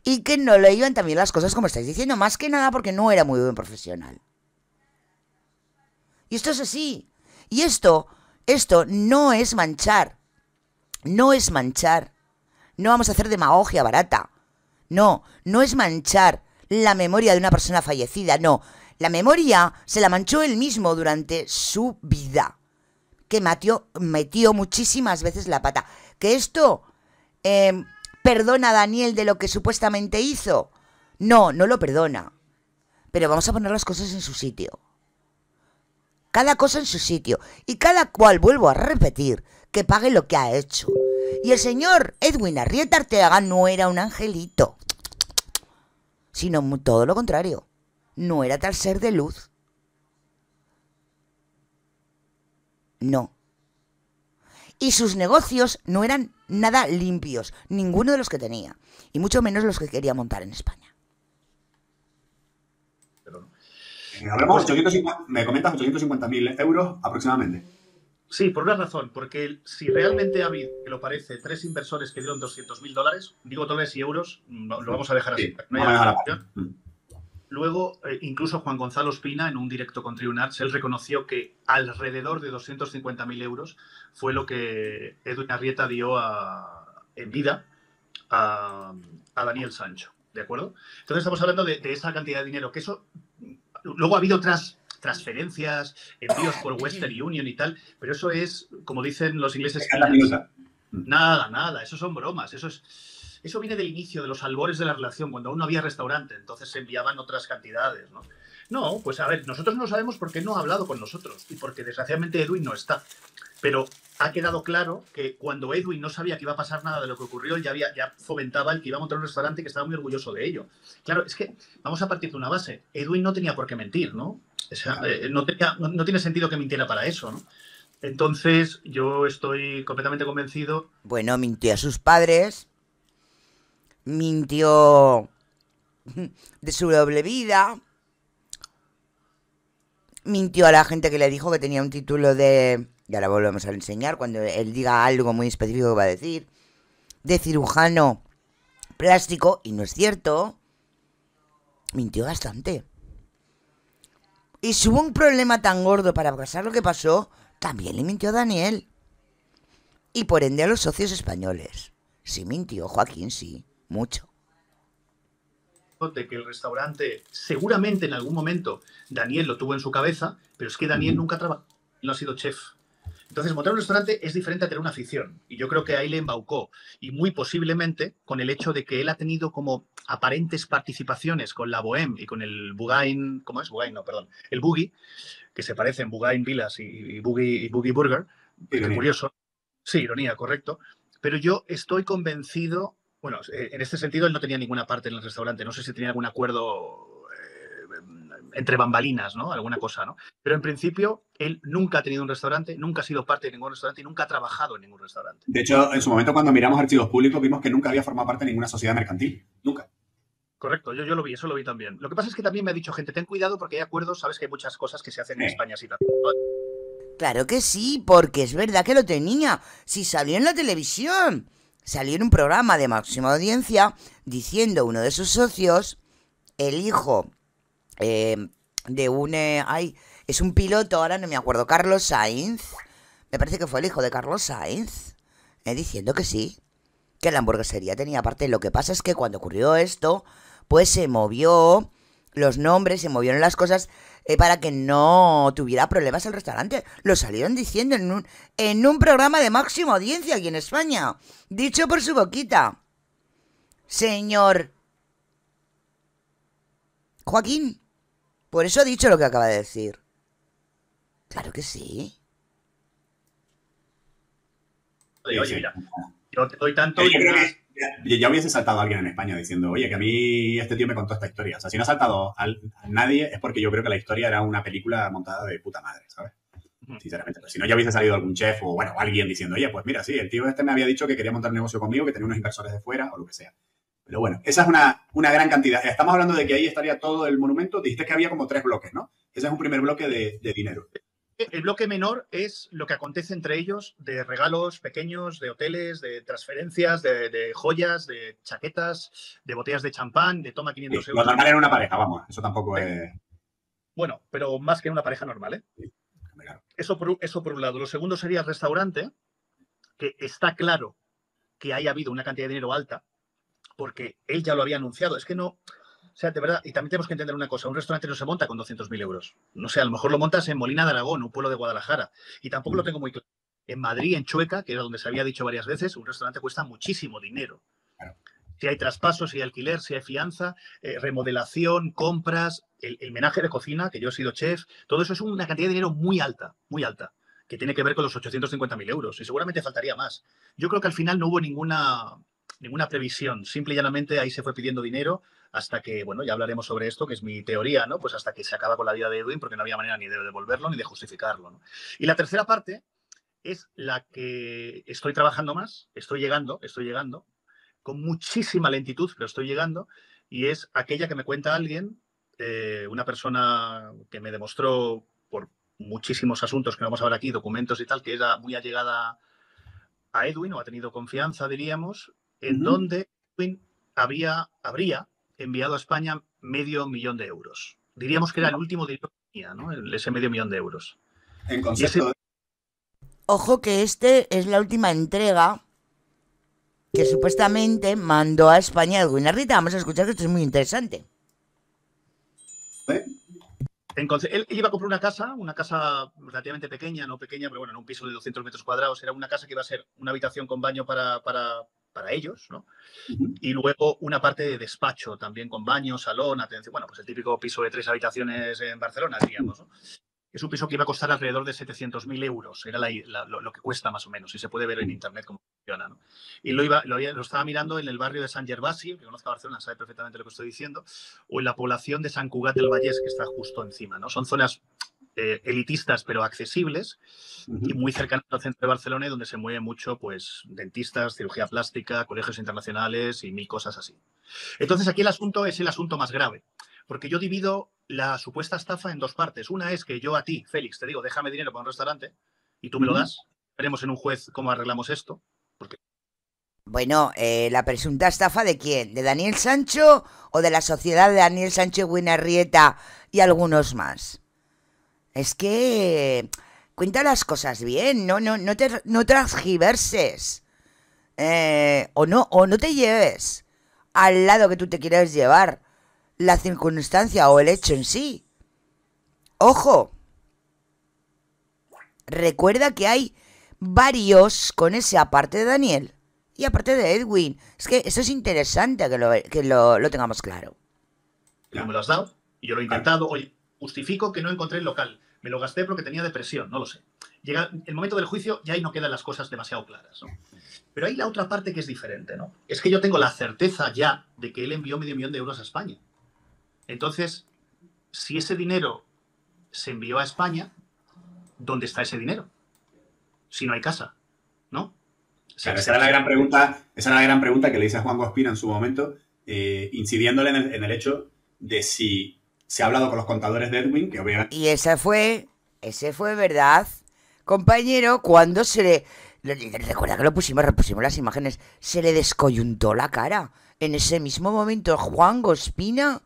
S1: Y que no le iban también las cosas como estáis diciendo, más que nada porque no era muy buen profesional. Y esto es así. Y esto, esto no es manchar. No es manchar. No vamos a hacer demagogia barata. No, no es manchar la memoria de una persona fallecida, no. La memoria se la manchó él mismo durante su vida que matió, metió muchísimas veces la pata. Que esto em, perdona a Daniel de lo que supuestamente hizo. No, no lo perdona. Pero vamos a poner las cosas en su sitio. Cada cosa en su sitio. Y cada cual, vuelvo a repetir, que pague lo que ha hecho. Y el señor Edwin Arrieta Arteaga no era un angelito, sino todo lo contrario. No era tal ser de luz. No. Y sus negocios no eran nada limpios, ninguno de los que tenía, y mucho menos los que quería montar en España.
S2: Hablamos eh, me comentas 850.000 euros aproximadamente. Sí, por una razón, porque si realmente ha habido, que lo parece, tres inversores que dieron 200.000 dólares, digo dólares y euros, mm, lo, vamos a dejar así. no hay Luego, eh, incluso Juan Gonzalo Espina, en un directo con Triunarts, él reconoció que alrededor de 250.000 euros fue lo que Edwin Arrieta dio en vida a, Daniel Sancho. ¿De acuerdo? Entonces estamos hablando de, esa cantidad de dinero, que eso... Luego ha habido otras transferencias, envíos por Western Union y tal, pero eso es, como dicen los ingleses... Nada, nada, eso son bromas, eso es eso viene del inicio, de los albores de la relación, cuando aún no había restaurante, entonces se enviaban otras cantidades, ¿no? No, pues a ver, nosotros no sabemos por qué no ha hablado con nosotros y porque desgraciadamente Edwin no está. Pero ha quedado claro que cuando Edwin no sabía que iba a pasar nada de lo que ocurrió, él ya, había, ya fomentaba el que iba a montar un restaurante que estaba muy orgulloso de ello. Claro, es que vamos a partir de una base. Edwin no tenía por qué mentir, ¿no? Eh, no, tiene sentido que mintiera para eso, ¿no? Entonces, yo estoy completamente convencido.
S1: Bueno, mintió a sus padres, mintió de su doble vida, mintió a la gente que le dijo que tenía un título de, Ya lo volvemos a enseñar, cuando él diga algo muy específico que va a decir, de cirujano plástico, y no es cierto, mintió bastante. Y si hubo un problema tan gordo para pasar lo que pasó, también le mintió a Daniel. Y por ende a los socios españoles. Sí mintió, Joaquín, sí mucho.
S2: De que el restaurante, seguramente en algún momento Daniel lo tuvo en su cabeza, pero es que Daniel nunca no ha sido chef. Entonces, montar un restaurante es diferente a tener una afición. Y yo creo que ahí le embaucó. Y muy posiblemente con el hecho de que él ha tenido como aparentes participaciones con la Bohème y con el Bugain, ¿cómo es? Bugain, no, perdón. El Boogie, que se parecen Bugain Vilas y, y, Boogie, Boogie Burger. Curioso. Sí, ironía, correcto. Pero yo estoy convencido bueno, eh, en este sentido él no tenía ninguna parte en el restaurante. No sé si tenía algún acuerdo eh, entre bambalinas, ¿no? Alguna cosa, ¿no? Pero en principio, él nunca ha tenido un restaurante, nunca ha sido parte de ningún restaurante y nunca ha trabajado en ningún restaurante. De hecho, en su momento cuando miramos archivos públicos vimos que nunca había formado parte de ninguna sociedad mercantil. Nunca. Correcto, yo, lo vi, eso lo vi también. Lo que pasa es que también me ha dicho gente, ten cuidado porque hay acuerdos, sabes que hay muchas cosas que se hacen en España así también. Claro que sí, porque
S1: es verdad que lo tenía. Si salió en la televisión salió en un programa de máxima audiencia diciendo uno de sus socios, el hijo eh, de un... Eh, ay, es un piloto, ahora no me acuerdo, Carlos Sainz. Me parece que fue el hijo de Carlos Sainz. Eh, diciendo que sí, que la hamburguesería tenía parte. Lo que pasa es que cuando ocurrió esto, pues se movió los nombres, se movieron las cosas eh, para que no tuviera problemas el restaurante. Lo salieron diciendo en un, en un programa de máxima audiencia aquí en España. Dicho por su boquita. Señor Joaquín. Por eso ha dicho lo que acaba de decir. Claro que sí.
S2: Oye, mira, yo te doy tanto y ya, ya, hubiese saltado alguien en España diciendo, oye, que a mí este tío me contó esta historia. O sea, si no ha saltado a, nadie es porque yo creo que la historia era una película montada de puta madre, ¿sabes? sinceramente. Pues, si no, ya hubiese salido algún chef o, bueno, alguien diciendo, oye, pues mira, sí, el tío este me había dicho que quería montar un negocio conmigo, que tenía unos inversores de fuera o lo que sea. Pero bueno, esa es una, una gran cantidad. Estamos hablando de que ahí estaría todo el monumento. Dijiste que había como tres bloques, ¿no? Ese es un primer bloque de, de dinero el bloque menor es lo que acontece entre ellos de regalos pequeños, de hoteles, de transferencias, de, joyas, de chaquetas, de botellas de champán, de toma 500 euros. Lo normal en una pareja, vamos, eso tampoco es... Bueno, pero más que en una pareja normal, ¿eh? Eso por, eso por un lado. Lo segundo sería el restaurante, que está claro que haya habido una cantidad de dinero alta, porque él ya lo había anunciado. Es que no, o sea, de verdad, y también tenemos que entender una cosa, un restaurante no se monta con 200.000 euros. No sé, a lo mejor lo montas en Molina de Aragón, un pueblo de Guadalajara, y tampoco lo tengo muy claro. En Madrid, en Chueca, que era donde se había dicho varias veces, un restaurante cuesta muchísimo dinero. Si hay traspasos, si hay alquiler, si hay fianza, eh, remodelación, compras, el, el menaje de cocina, que yo he sido chef, todo eso es una cantidad de dinero muy alta, muy alta, que tiene que ver con los 850.000 euros, y seguramente faltaría más. Yo creo que al final no hubo ninguna, ninguna previsión, simple y llanamente ahí se fue pidiendo dinero hasta que, bueno, ya hablaremos sobre esto, que es mi teoría, ¿no? Pues hasta que se acaba con la vida de Edwin, porque no había manera ni de devolverlo ni de justificarlo. Y la tercera parte es la que estoy trabajando más, estoy llegando, estoy llegando, con muchísima lentitud, pero estoy llegando, y es aquella que me cuenta alguien, eh, una persona que me demostró por muchísimos asuntos que vamos a ver aquí, documentos y tal, que era muy allegada a Edwin o ha tenido confianza, diríamos, en donde Edwin había, habría enviado a España medio millón de euros. Diríamos que era el último de ¿no? Ese medio millón de euros.
S1: Ojo que este es la última entrega que supuestamente mandó a España el Vamos a escuchar que esto es muy interesante.
S2: ¿Eh? Entonces, él, iba a comprar una casa, una casa relativamente pequeña, no pequeña, pero bueno, en un piso de 200 metros cuadrados. Era una casa que iba a ser una habitación con baño para, para ellos, ¿no? Y luego una parte de despacho también con baño, salón, atención, bueno, pues el típico piso de tres habitaciones en Barcelona, digamos, ¿no? Es un piso que iba a costar alrededor de 700.000 euros, era lo, que cuesta más o menos, y se puede ver en internet cómo funciona. ¿no? Y lo, iba, lo, estaba mirando en el barrio de San Gervasio, que conozca Barcelona, sabe perfectamente lo que estoy diciendo, o en la población de San Cugat del Vallés, que está justo encima. ¿no? Son zonas eh, elitistas pero accesibles y muy cercanas al centro de Barcelona donde se mueve mucho pues dentistas, cirugía plástica, colegios internacionales y mil cosas así. Entonces aquí el asunto es el asunto más grave, porque yo divido la supuesta estafa en dos partes. Una es que yo a ti, Félix, te digo, déjame dinero para un restaurante y tú me lo das. Veremos en un juez cómo arreglamos esto.
S1: Bueno, eh, ¿la presunta estafa de quién? ¿De Daniel Sancho o de la sociedad de Daniel Sancho y Guinarrieta y algunos más? Es que cuenta las cosas bien, no, no, no, te, no transgiverses. Eh, o, no, o no te lleves al lado que tú te quieras llevar la circunstancia o el hecho en sí. Ojo, recuerda que hay varios con ese aparte de Daniel y aparte de Edwin. Es que eso es interesante que lo, que lo, tengamos claro.
S2: me lo has dado yo lo he intentado. Oye, justifico que no encontré el local. Me lo gasté porque tenía depresión, no lo sé. Llega el momento del juicio ya ahí no quedan las cosas demasiado claras. Pero hay la otra parte que es diferente, ¿no? Es que yo tengo la certeza ya de que él envió medio millón de euros a España. Entonces, si ese dinero se envió a España, ¿dónde está ese dinero? Si no hay casa, ¿no? esa era la gran pregunta, esa la gran pregunta que le hice a Juan Gospina en su momento, eh, incidiéndole en el hecho de si se ha hablado con los contadores de Edwin, que obviamente...
S1: Y esa fue, ese fue, ¿verdad? Compañero, cuando se le... Recuerda que lo pusimos, repusimos las imágenes, se le descoyuntó la cara. En ese mismo momento, Juan Gospina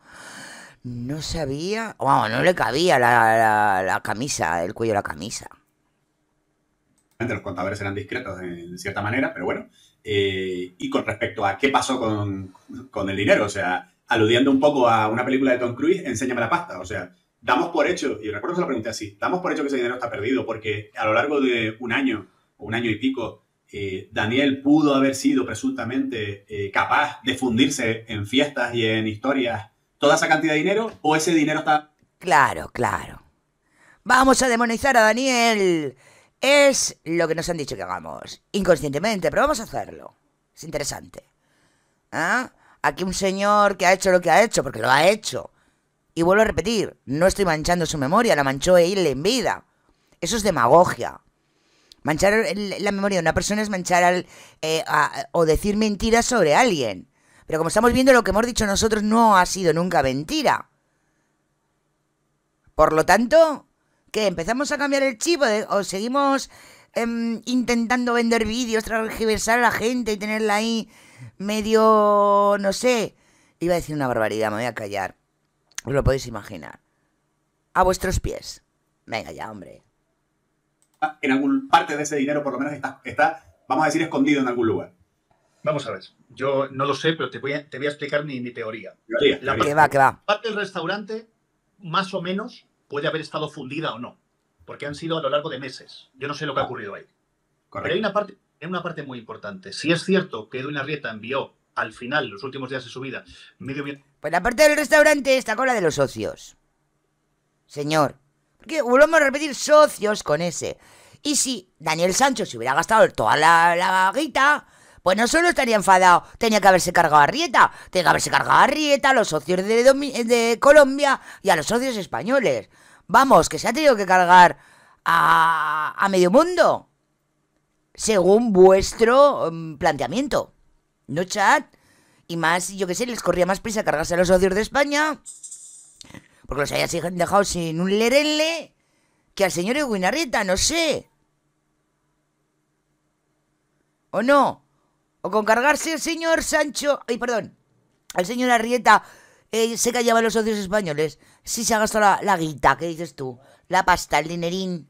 S1: no sabía, no le cabía la, camisa, el cuello de la camisa.
S2: Los contadores eran discretos en cierta manera, pero bueno. Eh, y con respecto a qué pasó con, con el dinero, o sea, aludiendo un poco a una película de Tom Cruise, enséñame la pasta. O sea, damos por hecho, y recuerdo que lo pregunté así, damos por hecho que ese dinero está perdido, porque a lo largo de un año o un año y pico, eh, Daniel pudo haber sido presuntamente eh, capaz de fundirse en fiestas y en historias toda esa cantidad de dinero, o ese dinero está... Claro, claro.
S1: Vamos a demonizar a Daniel. Es lo que nos han dicho que hagamos, inconscientemente, pero vamos a hacerlo. Es interesante. ¿Ah? aquí un señor que ha hecho lo que ha hecho, porque lo ha hecho. Y vuelvo a repetir, no estoy manchando su memoria, la manchó él en vida. Eso es demagogia. Manchar la memoria de una persona es manchar al, eh, o decir mentiras sobre alguien. Pero como estamos viendo, lo que hemos dicho nosotros no ha sido nunca mentira. Por lo tanto, Que ¿Empezamos a cambiar el chivo o seguimos em, intentando vender vídeos, transgiversar a la gente y tenerla ahí medio, no sé, iba a decir una barbaridad, me voy a callar. Os lo podéis imaginar. A vuestros pies. Venga ya, hombre.
S2: En alguna parte de ese dinero, por lo menos, está, está vamos a decir, escondido en algún lugar. Vamos a ver, yo no lo sé, pero te voy a, te voy a explicar mi, mi teoría. la parte, del restaurante, más o menos, puede haber estado fundida o no, porque han sido a lo largo de meses. Yo no sé lo que ha ah. ocurrido ahí. Correcto. Pero hay una parte es una parte muy importante. Si es cierto que Edwin Arrieta envió al final, los últimos días de su vida, medio bien.
S1: Pues la parte del restaurante está con la de los socios. Señor. Porque volvemos a repetir socios con ese. Y si Daniel Sancho se hubiera gastado toda la, la guita, pues no solo estaría enfadado, tenía que haberse cargado a Rieta, tenía que haberse cargado a Rieta, a los socios de, Colombia y a los socios españoles. Vamos, que se ha tenido que cargar a, a medio mundo según vuestro mm, planteamiento. ¿No, chat? Y más, yo qué sé, les corría más prisa cargarse a los socios de España. Porque los hayas dejado sin un lerele que al señor Eguinarrieta, no sé. ¿O no? O con cargarse el señor Sancho... Ay, perdón. Al señor Arrieta eh, se callaban los socios españoles. Sí se ha gastado la, la guita, ¿qué dices tú? La pasta, el dinerín,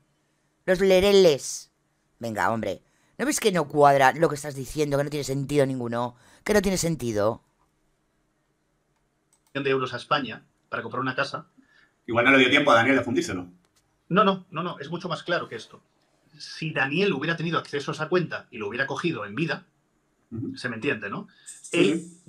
S1: los lereles. Venga, hombre. ¿No ves que no cuadra lo que estás diciendo? Que no tiene sentido ninguno. Que no tiene sentido.
S2: De euros a España para comprar una casa. Igual no le dio tiempo a Daniel de fundírselo. No, no, no, no. Es mucho más claro que esto. Si Daniel hubiera tenido acceso a esa cuenta y lo hubiera cogido en vida, se me entiende, ¿no? Sí.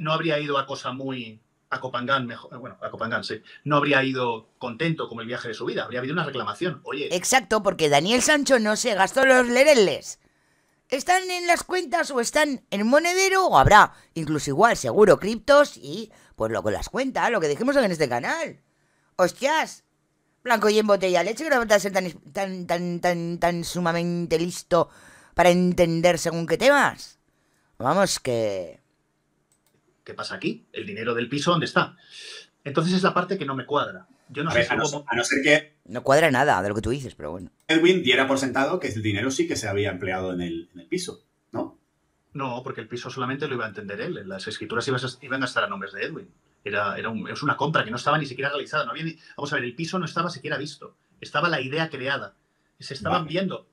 S2: no habría, ido a cosa muy a Copangán, mejor, eh, bueno, a Copangán, sí, no habría ido contento con el viaje de su vida, habría habido una reclamación.
S1: Oye. Exacto, porque Daniel Sancho no se gastó los lereles están en las cuentas o están en monedero o habrá incluso igual seguro criptos y pues lo con las cuentas, lo que dijimos en este canal. ¡Hostias! Blanco y en botella leche, que no a ser tan, tan, tan, tan, tan sumamente listo para entender según qué temas.
S2: Vamos que... ¿Qué pasa aquí? ¿El dinero del piso dónde está? Entonces es la parte que no me cuadra no a, no, ser que.
S1: No cuadra nada de lo que tú dices, pero bueno.
S2: Edwin diera por sentado que el dinero sí que se había empleado en el, piso, ¿no? No, porque el piso solamente lo iba a entender él. las escrituras iban a estar a nombres de Edwin. Era, es una compra que no estaba ni siquiera realizada. No vamos a ver, el piso no estaba siquiera visto. Estaba la idea creada. Se estaban viendo.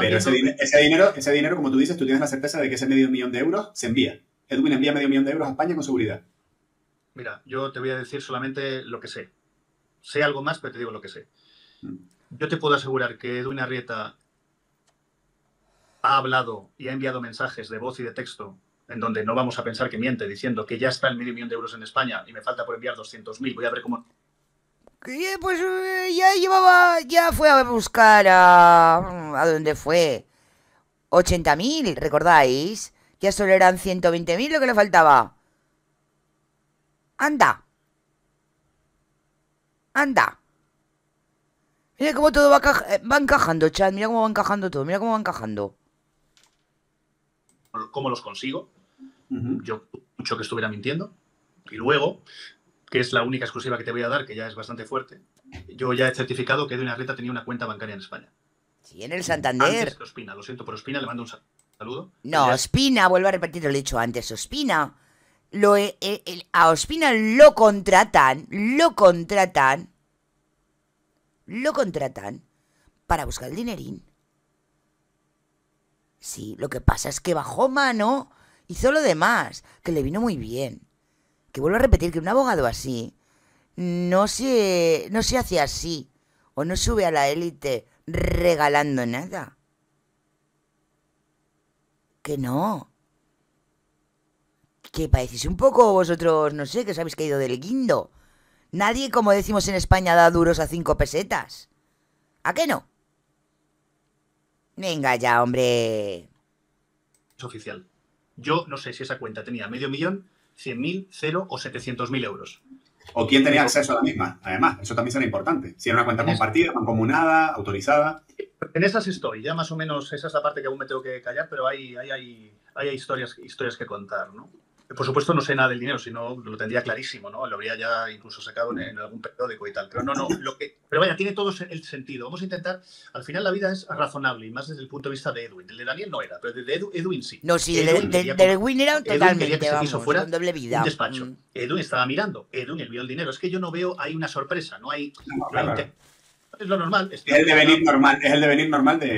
S2: Pero ese, dinero, ese dinero, como tú dices, tú tienes la certeza de que ese medio millón de euros se envía. Edwin envía medio millón de euros a España con seguridad. Mira, yo te voy a decir solamente lo que sé sé algo más, pero te digo lo que sé. Mm. Yo te puedo asegurar que Edwin Arrieta ha hablado y ha enviado mensajes de voz y de texto en donde no vamos a pensar que miente, diciendo que ya está el medio millón de euros en España y me falta por enviar 200.000, voy a ver cómo...
S1: pues eh, ya llevaba, ya fue a buscar a... ¿A dónde fue? 80.000, ¿recordáis? Ya solo eran 120.000 lo que le faltaba. Anda. Anda. Mira cómo todo va, eh, encajando, chat. Mira cómo va encajando todo. Mira cómo va encajando.
S2: ¿Cómo los consigo? Yo mucho que estuviera mintiendo. Y luego, que es la única exclusiva que te voy a dar, que ya es bastante fuerte, yo ya he certificado que Edwin Arrieta tenía una cuenta bancaria en España. Sí,
S1: en el Santander. Antes
S2: lo siento por Ospina, le mando un saludo. No,
S1: Ospina, vuelvo a repetir, lo dicho antes, Ospina lo, e, e, a Ospina lo contratan, lo contratan, lo contratan para buscar el dinerín. Sí, lo que pasa es que bajó mano, hizo lo demás, que le vino muy bien. Que vuelvo a repetir que un abogado así no se, no se hace así o no sube a la élite regalando nada. Que no que parecéis un poco vosotros, no sé, que os habéis caído del guindo. Nadie, como decimos en España, da duros a cinco pesetas. ¿A qué no? Venga ya, hombre.
S2: Es oficial. Yo no sé si esa cuenta tenía medio millón, cien mil, cero o setecientos mil euros. O quién tenía acceso a la misma. Además, eso también será importante. Si era una cuenta compartida, mancomunada, autorizada. En esas estoy, ya más o menos, esa es la parte que aún me tengo que callar, pero hay, hay, hay, hay historias, historias que contar, ¿no? Por supuesto, no sé nada del dinero, sino lo tendría clarísimo, ¿no? Lo habría ya incluso sacado en, algún periódico y tal. Pero no, no, lo que. Pero vaya, tiene todo el sentido. Vamos a intentar. Al final, la vida es razonable, y más desde el punto de vista de Edwin. El de Daniel no era, pero de Edwin sí. No, sí, Edwin de, Edwin era totalmente. Edwin que se fuera Un despacho. Mm. Edwin estaba mirando. Edwin, él vio el dinero. Es que yo no veo, hay una sorpresa, no hay es lo normal. Es, el devenir normal, es el devenir normal de,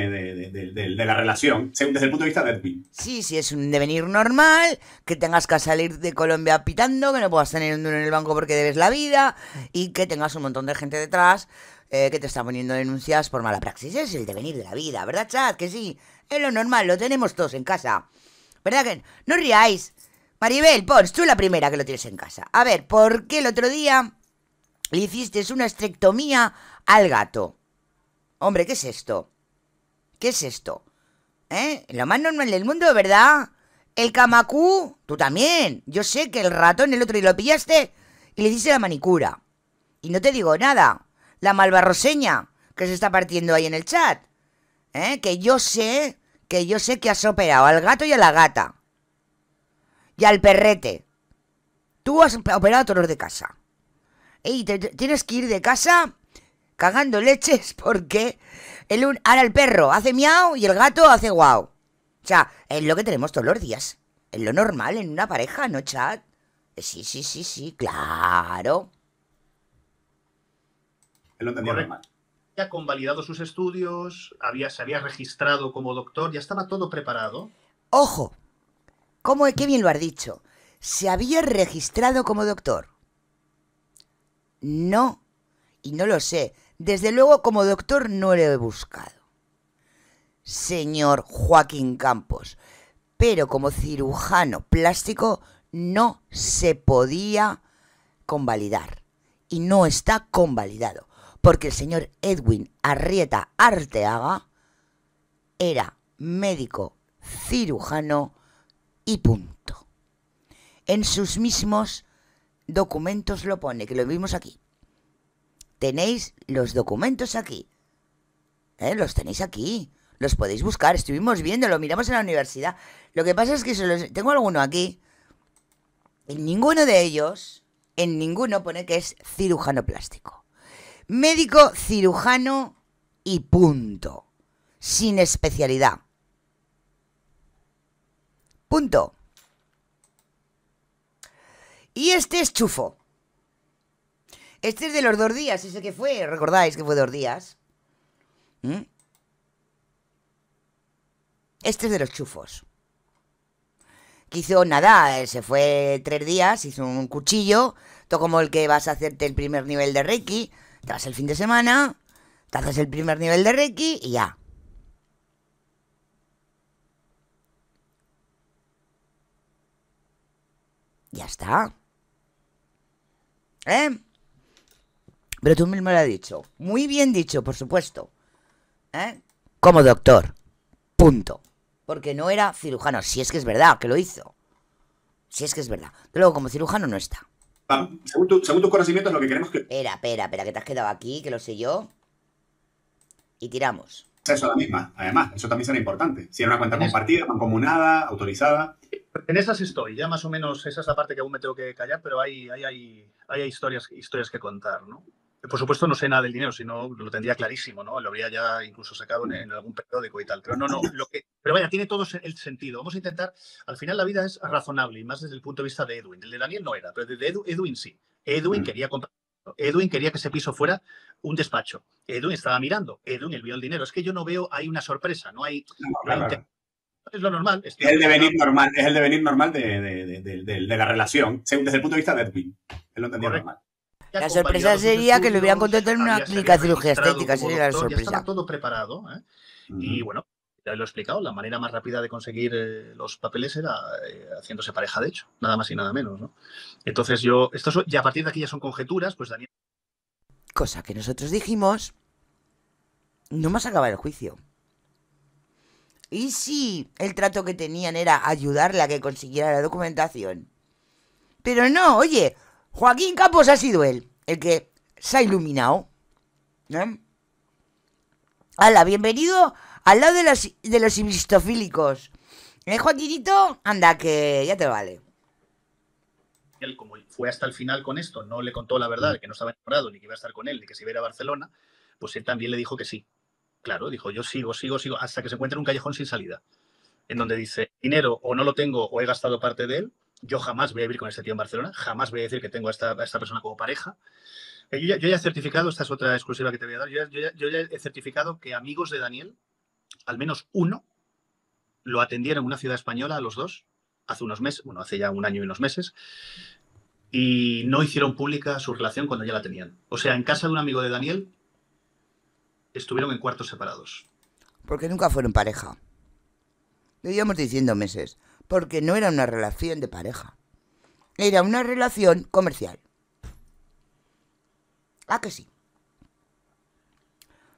S2: la relación, desde el punto de vista de Edwin.
S1: Sí, sí, es un devenir normal, que tengas que salir de Colombia pitando, que no puedas tener un duro en el banco porque debes la vida y que tengas un montón de gente detrás eh, que te está poniendo denuncias por mala praxis. Es el devenir de la vida, ¿verdad, Chad? Que sí, es lo normal, lo tenemos todos en casa. ¿Verdad que no ríais? Maribel, Pons, tú la primera que lo tienes en casa. A ver, ¿por qué el otro día le hiciste una estrectomía al gato. Hombre, ¿qué es esto? ¿Qué es esto? ¿Eh? Lo más normal del mundo, ¿verdad? El camacú, tú también. Yo sé que el ratón el otro día lo pillaste y le hiciste la manicura. Y no te digo nada. La malvarroseña que se está partiendo ahí en el chat. ¿Eh? Que yo sé, que yo sé que has operado al gato y a la gata. Y al perrete. Tú has operado a los de casa. Y tienes que ir de casa cagando leches porque el ahora el perro hace miau y el gato hace guau. O sea, es lo que tenemos todos los días. Es lo normal en una pareja, ¿no, chat? Sí, sí, sí, sí, claro.
S2: Él lo convalidado sus estudios, había, se había registrado como doctor, ya estaba todo preparado.
S1: Ojo, ¿cómo, qué bien lo has dicho. Se había registrado como doctor. No, y no lo sé. Desde luego como doctor no lo he buscado, señor Joaquín Campos, pero como cirujano plástico no se podía convalidar y no está convalidado, porque el señor Edwin Arrieta Arteaga era médico cirujano y punto. En sus mismos documentos lo pone, que lo vimos aquí tenéis los documentos aquí. Eh, los tenéis aquí. Los podéis buscar. Estuvimos viendo, lo miramos en la universidad. Lo que pasa es que tengo alguno aquí. En ninguno de ellos, en ninguno pone que es cirujano plástico. Médico, cirujano y punto. Sin especialidad. Punto. Y este es chufo. Este es de los dos días, ese que fue. ¿Recordáis que fue dos días? ¿Mm? Este es de los chufos. Que hizo nada, se fue tres días, hizo un cuchillo, todo como el que vas a hacerte el primer nivel de Reiki. Te vas el fin de semana, te haces el primer nivel de Reiki y ya. Ya está. ¿Eh? Pero tú mismo lo has dicho. Muy bien dicho, por supuesto. ¿Eh? Como doctor. Punto. Porque no era cirujano. Si es que es verdad que lo hizo. Si es que es verdad. Luego,
S2: como cirujano no está. Ah, según, tus conocimientos, lo que queremos que. Espera,
S1: espera, espera, que te has quedado aquí,
S2: que lo sé yo. Y tiramos. Eso es la misma. Además, eso también será importante. Si era una cuenta compartida, mancomunada, autorizada. En esas estoy, ya más o menos, esa es la parte que aún me tengo que callar, pero hay, hay, hay, hay historias, historias que contar, ¿no? Por supuesto, no sé nada del dinero, sino lo tendría clarísimo, ¿no? Lo habría ya incluso sacado en, algún periódico y tal. Pero no, no, lo que. Pero vaya, tiene todo el sentido. Vamos a intentar. Al final, la vida es razonable, y más desde el punto de vista de Edwin. El de Daniel no era, pero de Edwin sí. Edwin mm. quería comprar. Edwin quería que ese piso fuera un despacho. Edwin estaba mirando. Edwin, él vio el dinero. Es que yo no veo, hay una sorpresa, no hay. es lo normal. Es, el devenir normal, es el normal de, la relación, desde el punto de vista de Edwin. Él lo entendía normal. La sorpresa sería que lo
S1: hubieran contado en una clínica de cirugía estética, sería la sorpresa.
S2: todo preparado, ¿eh? Y bueno, ya lo he explicado, la manera más rápida de conseguir eh, los papeles era eh, haciéndose pareja, de hecho, nada más y nada menos, Entonces yo, esto y a partir de aquí ya son conjeturas, pues Daniel... Cosa que
S1: nosotros dijimos, no más acaba el juicio. ¿Y si el trato que tenían era ayudarle a que consiguiera la documentación? Pero no, oye, Joaquín Campos ha sido él, el que se ha iluminado. ¿Eh? Hola, bienvenido al lado de los, de ¿Eh, Joaquinito? Anda, que ya te vale.
S2: Él, como fue hasta el final con esto, no le contó la verdad, que no estaba enamorado, ni que iba a estar con él, ni que se iba a ir a Barcelona, pues él también le dijo que sí. Claro, dijo, yo sigo, sigo, sigo, hasta que se encuentre en un callejón sin salida, en donde dice, dinero o no lo tengo o he gastado parte de él, yo jamás voy a vivir con este tío en Barcelona, jamás voy a decir que tengo a esta, persona como pareja. Eh, yo ya, he certificado, esta es otra exclusiva que te voy a dar, yo ya, he certificado que amigos de Daniel, al menos uno, lo atendieron en una ciudad española, a los dos, hace unos meses, bueno, hace ya un año y unos meses, y no hicieron pública su relación cuando ya la tenían. O sea, en casa de un amigo de Daniel estuvieron en cuartos separados.
S1: Porque nunca fueron pareja. le íbamos diciendo meses porque no era una relación de pareja. Era una relación comercial. Ah, que sí.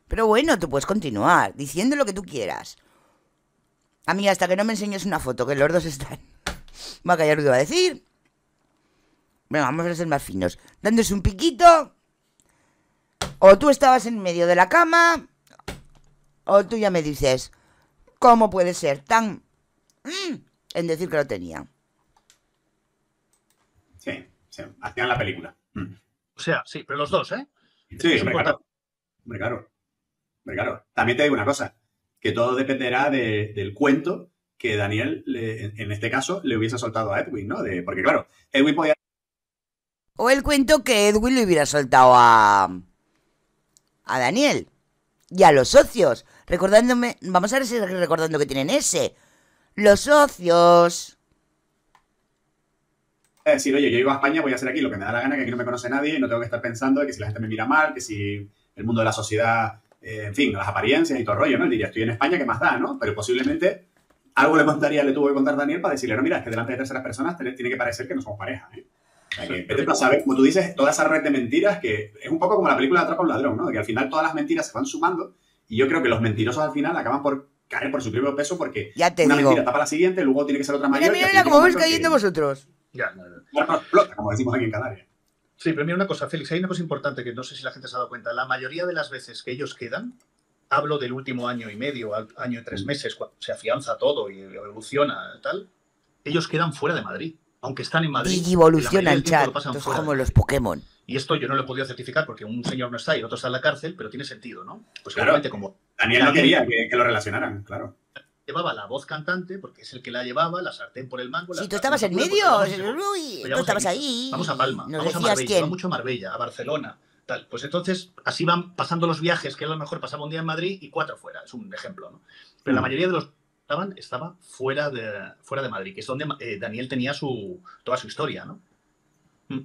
S1: Pero bueno, tú puedes continuar diciendo lo que tú quieras. A mí, hasta que no me enseñes una foto, que los dos están. Va a callar lo a decir. Bueno, vamos a ser más finos. Dándose un piquito. O tú estabas en medio de la cama. O tú ya me dices, ¿cómo puede ser tan... Mm, en decir que lo tenía.
S2: Sí, sí hacían la película. Mm. O sea, sí, pero los dos, ¿eh? Sí, hombre, claro. Hombre, claro. También te digo una cosa, que todo dependerá del cuento que Daniel, en este caso, le hubiese soltado a Edwin, ¿no? De, porque claro, Edwin podía...
S1: O el cuento que Edwin le hubiera soltado a... a Daniel y a los socios, recordándome, vamos a ver si recordando que tienen ese, los socios.
S2: Es decir, oye, yo iba a España, voy a hacer aquí lo que me da la gana, que aquí no me conoce nadie, no tengo que estar pensando que si la gente me mira mal, que si el mundo de la sociedad, eh, en fin, las apariencias y todo el rollo, ¿no? El diría, estoy en España, ¿qué más da, no? Pero posiblemente algo le contaría, le tuve que contar Daniel para decirle, no, mira, es que delante de terceras personas tiene que parecer que no somos pareja, ¿eh? como tú dices, toda esa red de mentiras que es un poco como la película de Atrapa un ladrón, ¿no? Que al final todas las mentiras se van sumando y yo creo que los mentirosos al final acaban por caen por su primer peso porque ya tengo. una mentira tapa la siguiente, luego tiene que ser otra mayor. Mira, mira, como vais cayendo vosotros. Ya, como decimos aquí en Canarias. Sí, pero mira una cosa, Félix, hay una cosa importante que no sé si la gente se ha dado cuenta. La mayoría de las veces que ellos quedan, hablo del último año y medio, año y tres mm. meses, cuando se afianza todo y evoluciona, tal, ellos quedan fuera de Madrid, aunque están en Madrid. Y evoluciona el chat, entonces como
S1: los Pokémon.
S2: Y esto yo no lo he podido certificar porque un señor no está y otro está en la cárcel, pero tiene sentido, ¿no? Pues claramente, como Daniel no quería que, lo relacionaran, claro. Llevaba la voz cantante, porque es el que la llevaba, la sartén por el mango. Si tú estabas en medio, estabas ahí. Vamos a Palma, vamos a Marbella, mucho a Marbella, a Barcelona. Tal. Pues entonces, así van pasando los viajes, que a lo mejor pasaba un día en Madrid y cuatro fuera, es un ejemplo, ¿no? Pero la mm. mayoría de los estaban estaba fuera de, fuera de Madrid, que es donde eh, Daniel tenía su, toda su historia, ¿no? Mm.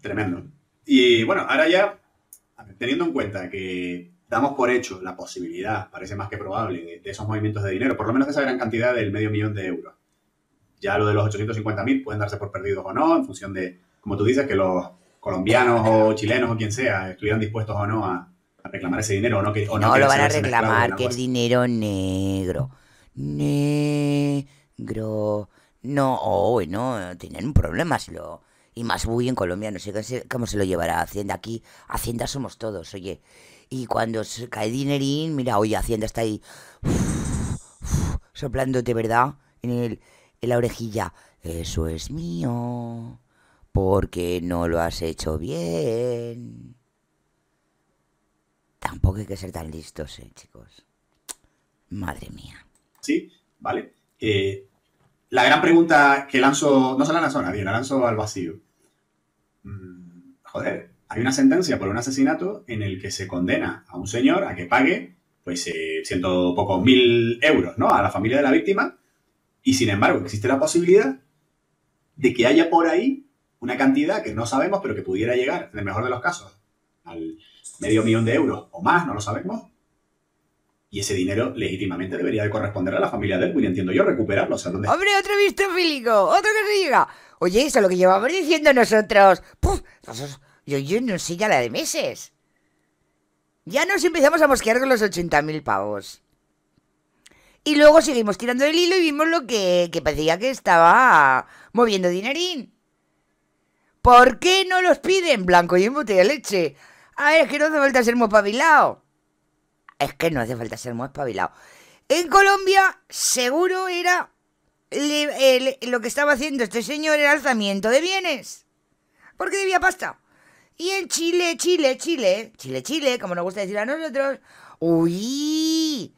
S2: Tremendo. Y bueno, ahora ya, teniendo en cuenta que damos por hecho la posibilidad, parece más que probable, de esos movimientos de dinero, por lo menos de esa gran cantidad del medio millón de euros. Ya lo de los mil pueden darse por perdidos o no, en función de, como tú dices, que los colombianos o chilenos o quien sea estuvieran dispuestos o no a, reclamar ese dinero o no. Que, no, lo van a reclamar, que es
S1: dinero negro. Negro. No, o oh, no, tienen un problema si lo y más muy en Colombia, no sé cómo se lo llevará Hacienda. Aquí, Hacienda somos todos, oye. Y cuando se cae dinerín, mira, hoy Hacienda está ahí soplándote, ¿verdad? En, la orejilla. Eso es mío, porque no lo has hecho bien. Tampoco hay que ser tan listos, ¿eh, chicos. Madre mía.
S2: Sí, vale. Eh, la gran pregunta que lanzo, no se la lanzo a nadie, la lanzo al vacío. Mm, joder, hay una sentencia por un asesinato en el que se condena a un señor a que pague, pues, eh, ciento pocos mil euros, ¿no? A la familia de la víctima. Y sin embargo, existe la posibilidad de que haya por ahí una cantidad que no sabemos, pero que pudiera llegar, en el mejor de los casos, al medio millón de euros o más, no lo sabemos. Y ese dinero legítimamente debería de corresponder a la familia de Edwin, entiendo yo, recuperarlo. O sea, ¿dónde... ¡Hombre,
S1: otro visto ¡Otro que se llega! Oye, eso es lo que llevamos diciendo nosotros. ¡Puf! Nosotros pues yo, yo no sé ya la de meses. Ya nos empezamos a mosquear con los 80.000 pavos. Y luego seguimos tirando el hilo y vimos lo que, parecía que estaba moviendo dinerín. ¿Por qué no los piden blanco y en botella de leche? A ver, es que no hace falta ser muy espabilado. Es que no hace falta ser muy espabilado. En Colombia, seguro era lo que estaba haciendo este señor, el alzamiento de bienes. Porque debía pasta. Y en Chile, Chile, Chile, Chile, Chile, como nos gusta decir a nosotros, uy,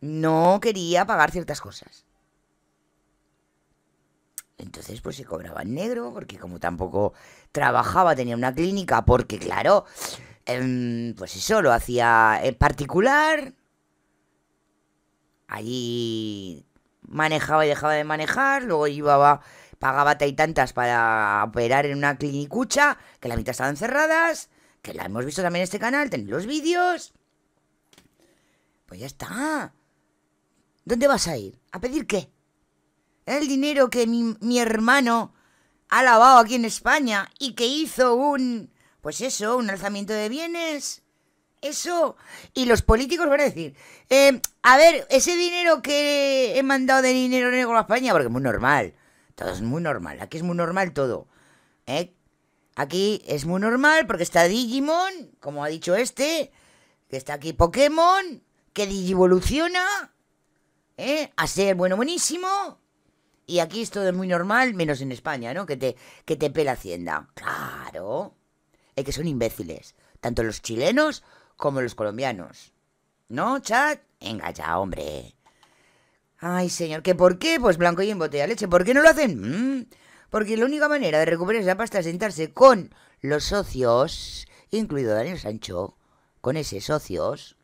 S1: no quería pagar ciertas cosas. Entonces, pues se cobraba en negro, porque como tampoco trabajaba, tenía una clínica, porque claro, em, pues eso lo hacía en particular. Allí manejaba y dejaba de manejar, luego llevaba pagaba tantas para operar en una clinicucha, que la mitad estaban cerradas, que la hemos visto también en este canal, tenéis los vídeos. Pues ya está. ¿Dónde vas a ir? ¿A pedir qué? El dinero que mi, hermano ha lavado aquí en España y que hizo un... Pues eso, un alzamiento de bienes. Eso. Y los políticos van a decir, eh, a ver, ese dinero que he mandado de dinero negro a España, porque es muy normal. Todo es muy normal. Aquí es muy normal todo. ¿eh? Aquí es muy normal porque está Digimon, como ha dicho este, que está aquí Pokémon, que Digivoluciona ¿eh? a ser bueno, buenísimo. Y aquí es todo muy normal, menos en España, ¿no? Que te, que te pela Hacienda. Claro. Es que son imbéciles. Tanto los chilenos como los colombianos. ¿No, chat? Venga ya, hombre. Ay, señor, ¿que por qué? Pues blanco y en botella de leche. ¿Por qué no lo hacen? Mm. porque la única manera de recuperar esa pasta es sentarse con los socios, incluido Daniel Sancho, con ese socios,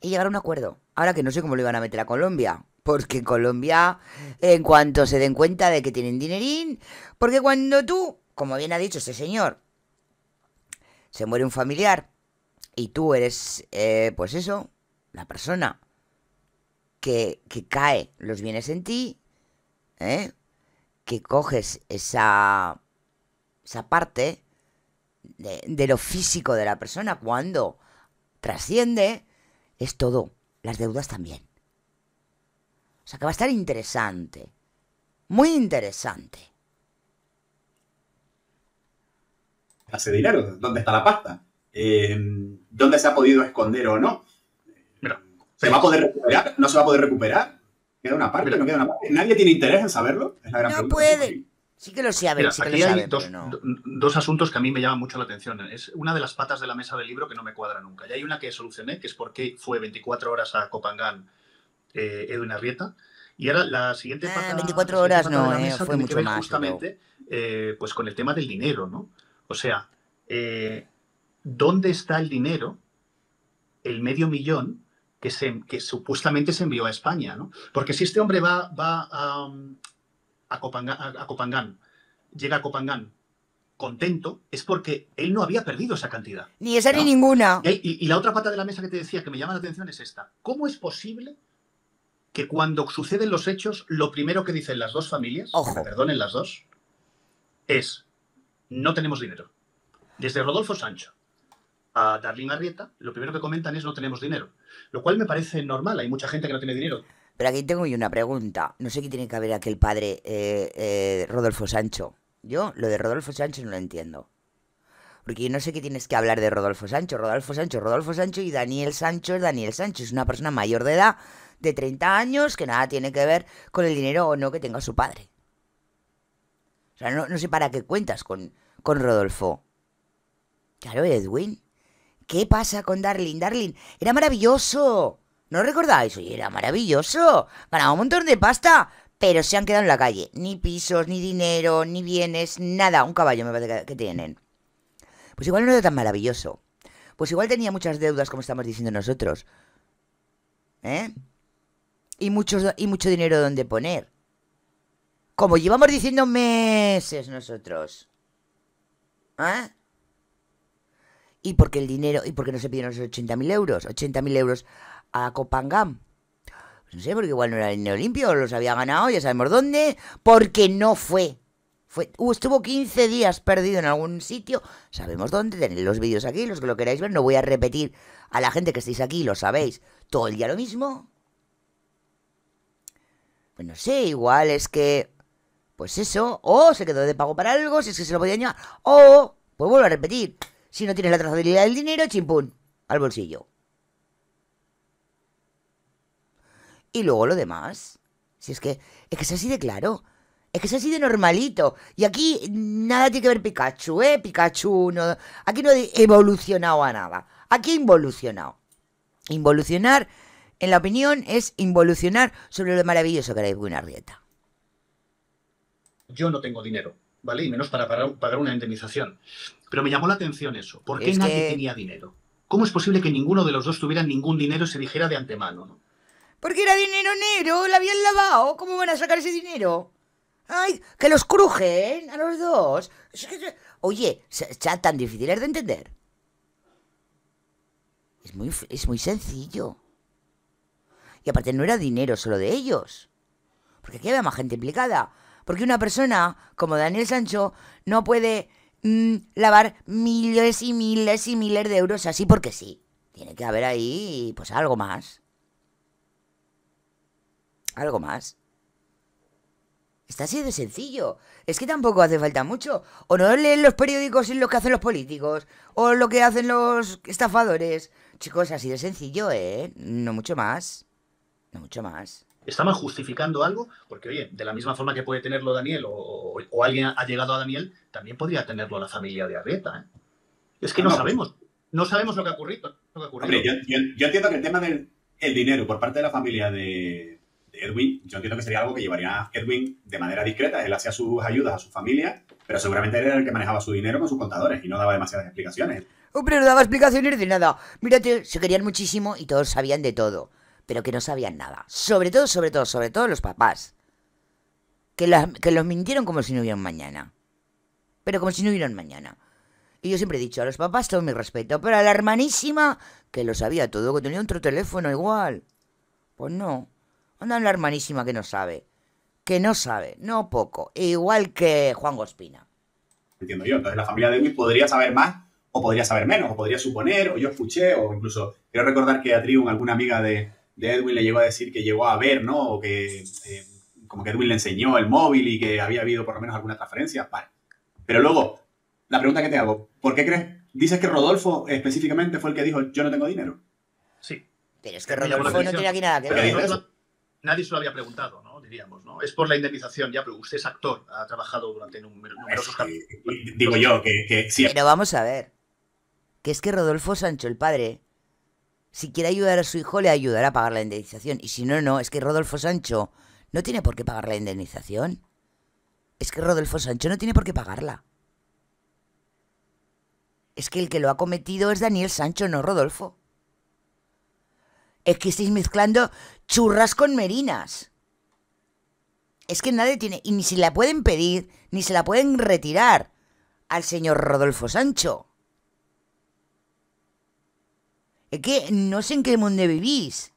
S1: y llegar a un acuerdo. Ahora que no sé cómo lo iban a meter a Colombia. Porque Colombia, en cuanto se den cuenta de que tienen dinerín, porque cuando tú, como bien ha dicho este señor, se muere un familiar y tú eres, eh, pues eso, la persona que, que cae los bienes en ti, ¿eh? que coges esa, esa parte de, lo físico de la persona cuando trasciende, es todo, las deudas también. O sea que va a estar interesante, muy interesante.
S2: Hace dinero, ¿dónde está la pasta? Eh, ¿Dónde se ha podido esconder o no? ¿Se va a poder recuperar? ¿No se va a poder recuperar? ¿Queda una parte? ¿No queda una parte? ¿Nadie tiene interés en saberlo? no puede.
S1: Sí que lo saben,
S2: dos, asuntos que a mí me llaman mucho la atención. Es una de las patas de la mesa del libro que no me cuadra nunca. Y hay una que solucioné, que es por qué fue 24 horas a Copangán eh, Edwin Arrieta. Y ahora la siguiente ah, pata... 24 horas no, eh, fue mucho más. Justamente eh, pues con el tema del dinero, ¿no? O sea, eh, ¿dónde está el dinero, el medio millón que, supuestamente se envió a España, ¿no? Porque si este hombre va, va a, um, a, llega a Copangán contento, es porque él no había perdido esa cantidad. Ni esa ni ninguna. Y, la otra pata de la mesa que te decía que me llama la atención es esta. ¿Cómo es posible que cuando suceden los hechos, lo primero que dicen las dos familias, perdonen las dos, es no tenemos dinero. Desde Rodolfo Sancho, a Darlene Arrieta, lo primero que comentan es no tenemos dinero, lo cual me parece normal, hay mucha gente que no tiene dinero.
S1: Pero aquí tengo yo una pregunta, no sé qué tiene que ver aquel padre eh, eh, Rodolfo Sancho. Yo lo de Rodolfo Sancho no lo entiendo. Porque yo no sé qué tienes que hablar de Rodolfo Sancho, Rodolfo Sancho, Rodolfo Sancho y Daniel Sancho es Daniel Sancho, es una persona mayor de edad, de 30 años, que nada tiene que ver con el dinero o no que tenga su padre. O sea, no, sé para qué cuentas con, con Rodolfo. Claro, Edwin. ¿Qué pasa con Darling? Darling, era maravilloso. ¿No recordáis? Oye, era maravilloso. Ganaba un montón de pasta, pero se han quedado en la calle. Ni pisos, ni dinero, ni bienes, nada. Un caballo me parece que tienen. Pues igual no era tan maravilloso. Pues igual tenía muchas deudas, como estamos diciendo nosotros. ¿Eh? Y, y mucho dinero donde poner. Como llevamos diciendo meses nosotros. ¿Eh? y porque el dinero, y qué no se pidieron esos 80.000 euros, 80.000 euros a Copangam. Pues no sé, porque igual no era el Neolimpio, los había ganado, ya sabemos dónde, porque no fue. fue uh, estuvo 15 días perdido en algún sitio, sabemos dónde, tenéis los vídeos aquí, los que lo queráis ver, no voy a repetir a la gente que estáis aquí, lo sabéis, todo el día lo mismo. Pues no sé, igual es que, pues eso, o se quedó de pago para algo, si es que se lo podía añadir, o, pues vuelvo a repetir, si no tienes la trazabilidad del dinero, chimpún, al bolsillo. Y luego lo demás. Si es que es que es así de claro. Es que es así de normalito. Y aquí nada tiene que ver Pikachu, ¿eh? Pikachu no. Aquí no he evolucionado a nada. Aquí he involucionado. Involucionar, en la opinión, es involucionar sobre lo maravilloso que era Edwin Arrieta.
S2: Yo no tengo dinero, ¿vale? Y menos para pagar una indemnización. Pero me llamó la atención eso. ¿Por qué nadie tenía dinero? ¿Cómo es posible que ninguno de los dos tuviera ningún dinero y se dijera de antemano?
S1: Porque era dinero negro, la habían lavado. ¿Cómo van a sacar ese dinero? Ay, que los crujen a los dos. Oye, chat tan difícil es de entender. Es muy, es muy sencillo. Y aparte no era dinero solo de ellos. Porque aquí había más gente implicada. Porque una persona como Daniel Sancho no puede Mm, lavar miles y miles y miles de euros así porque sí. Tiene que haber ahí, pues, algo más. Algo más. Está así de sencillo. Es que tampoco hace falta mucho. O no leen los periódicos y lo que hacen los políticos. O lo que hacen los estafadores. Chicos, así de sencillo, ¿eh? No mucho más. No mucho más.
S2: Estaban justificando algo, porque oye, de la misma forma que puede tenerlo Daniel o, alguien ha llegado a Daniel, también podría tenerlo la familia de Arrieta. ¿eh? Es que no, ah, pues. sabemos, no sabemos lo que ha ocurrido. yo, entiendo que el tema del el dinero por parte de la familia de, Edwin, yo entiendo que sería algo que llevaría a Edwin de manera discreta. Él hacía sus ayudas a su familia, pero seguramente él era el que manejaba su dinero con sus contadores y no daba demasiadas explicaciones.
S1: Pero no daba explicaciones de nada. Mírate, se querían muchísimo y todos sabían de todo pero que no sabían nada. Sobre todo, sobre todo, sobre todo los papás. Que, los mintieron como si no hubieran mañana. Pero como si no hubieran mañana. Y yo siempre he dicho, a los papás todo mi respeto, pero a la hermanísima, que lo sabía todo, que tenía otro teléfono igual. Pues no. Anda la hermanísima que no sabe. Que no sabe, no poco. Igual que Juan Gospina.
S2: Entiendo yo. Entonces la familia de mí podría saber más o podría saber menos, o podría suponer, o yo escuché, o incluso quiero recordar que a Triun, alguna amiga de, Edwin le llegó a decir que llegó a ver, ¿no? O que eh, como que Edwin le enseñó el móvil y que había habido por lo menos alguna transferencia. Vale. Pero luego, la pregunta que te hago, ¿por qué crees? Dices que Rodolfo específicamente fue el que dijo, yo no tengo dinero. Sí. Pero es que Rodolfo no tiene aquí nada que ver. nadie se lo había preguntado, ¿no? Diríamos, ¿no? Es por la indemnización, ya, pero usted es actor, ha trabajado durante numerosos Digo yo que, que sí.
S1: Pero vamos a ver. Que es que Rodolfo Sancho, el padre, si quiere ayudar a su hijo, le ayudará a pagar la indemnización. Y si no, no, es que Rodolfo Sancho no tiene por qué pagar la indemnización. Es que Rodolfo Sancho no tiene por qué pagarla. Es que el que lo ha cometido es Daniel Sancho, no Rodolfo. Es que estáis mezclando churras con merinas. Es que nadie tiene, y ni se la pueden pedir, ni se la pueden retirar al señor Rodolfo Sancho. Es que no sé en qué mundo vivís.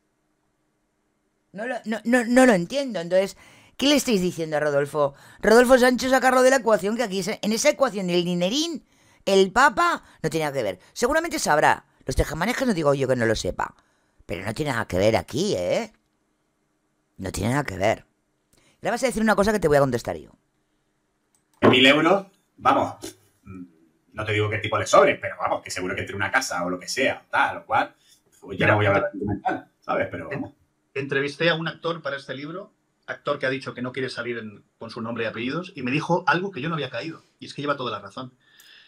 S1: No lo, entiendo. Entonces, ¿qué le estáis diciendo a Rodolfo? Rodolfo Sancho sacarlo de la ecuación que aquí, en esa ecuación del dinerín, el Papa no tiene nada que ver. Seguramente sabrá. Los tejamanejes no digo yo que no lo sepa. Pero no tiene nada que ver aquí, ¿eh? No tiene nada que ver. Le vas a decir una cosa que te voy a contestar
S2: yo. Mil euros, vamos no te digo qué tipo de sobres, pero vamos, que seguro que entre una casa o lo que sea, tal o cual, pues ya no voy a hablar de documental, ¿sabes? Pero vamos. Entrevisté a un actor para este libro, actor que ha dicho que no quiere salir con su nombre y apellidos, y me dijo algo que yo no había caído, y es que lleva toda la razón.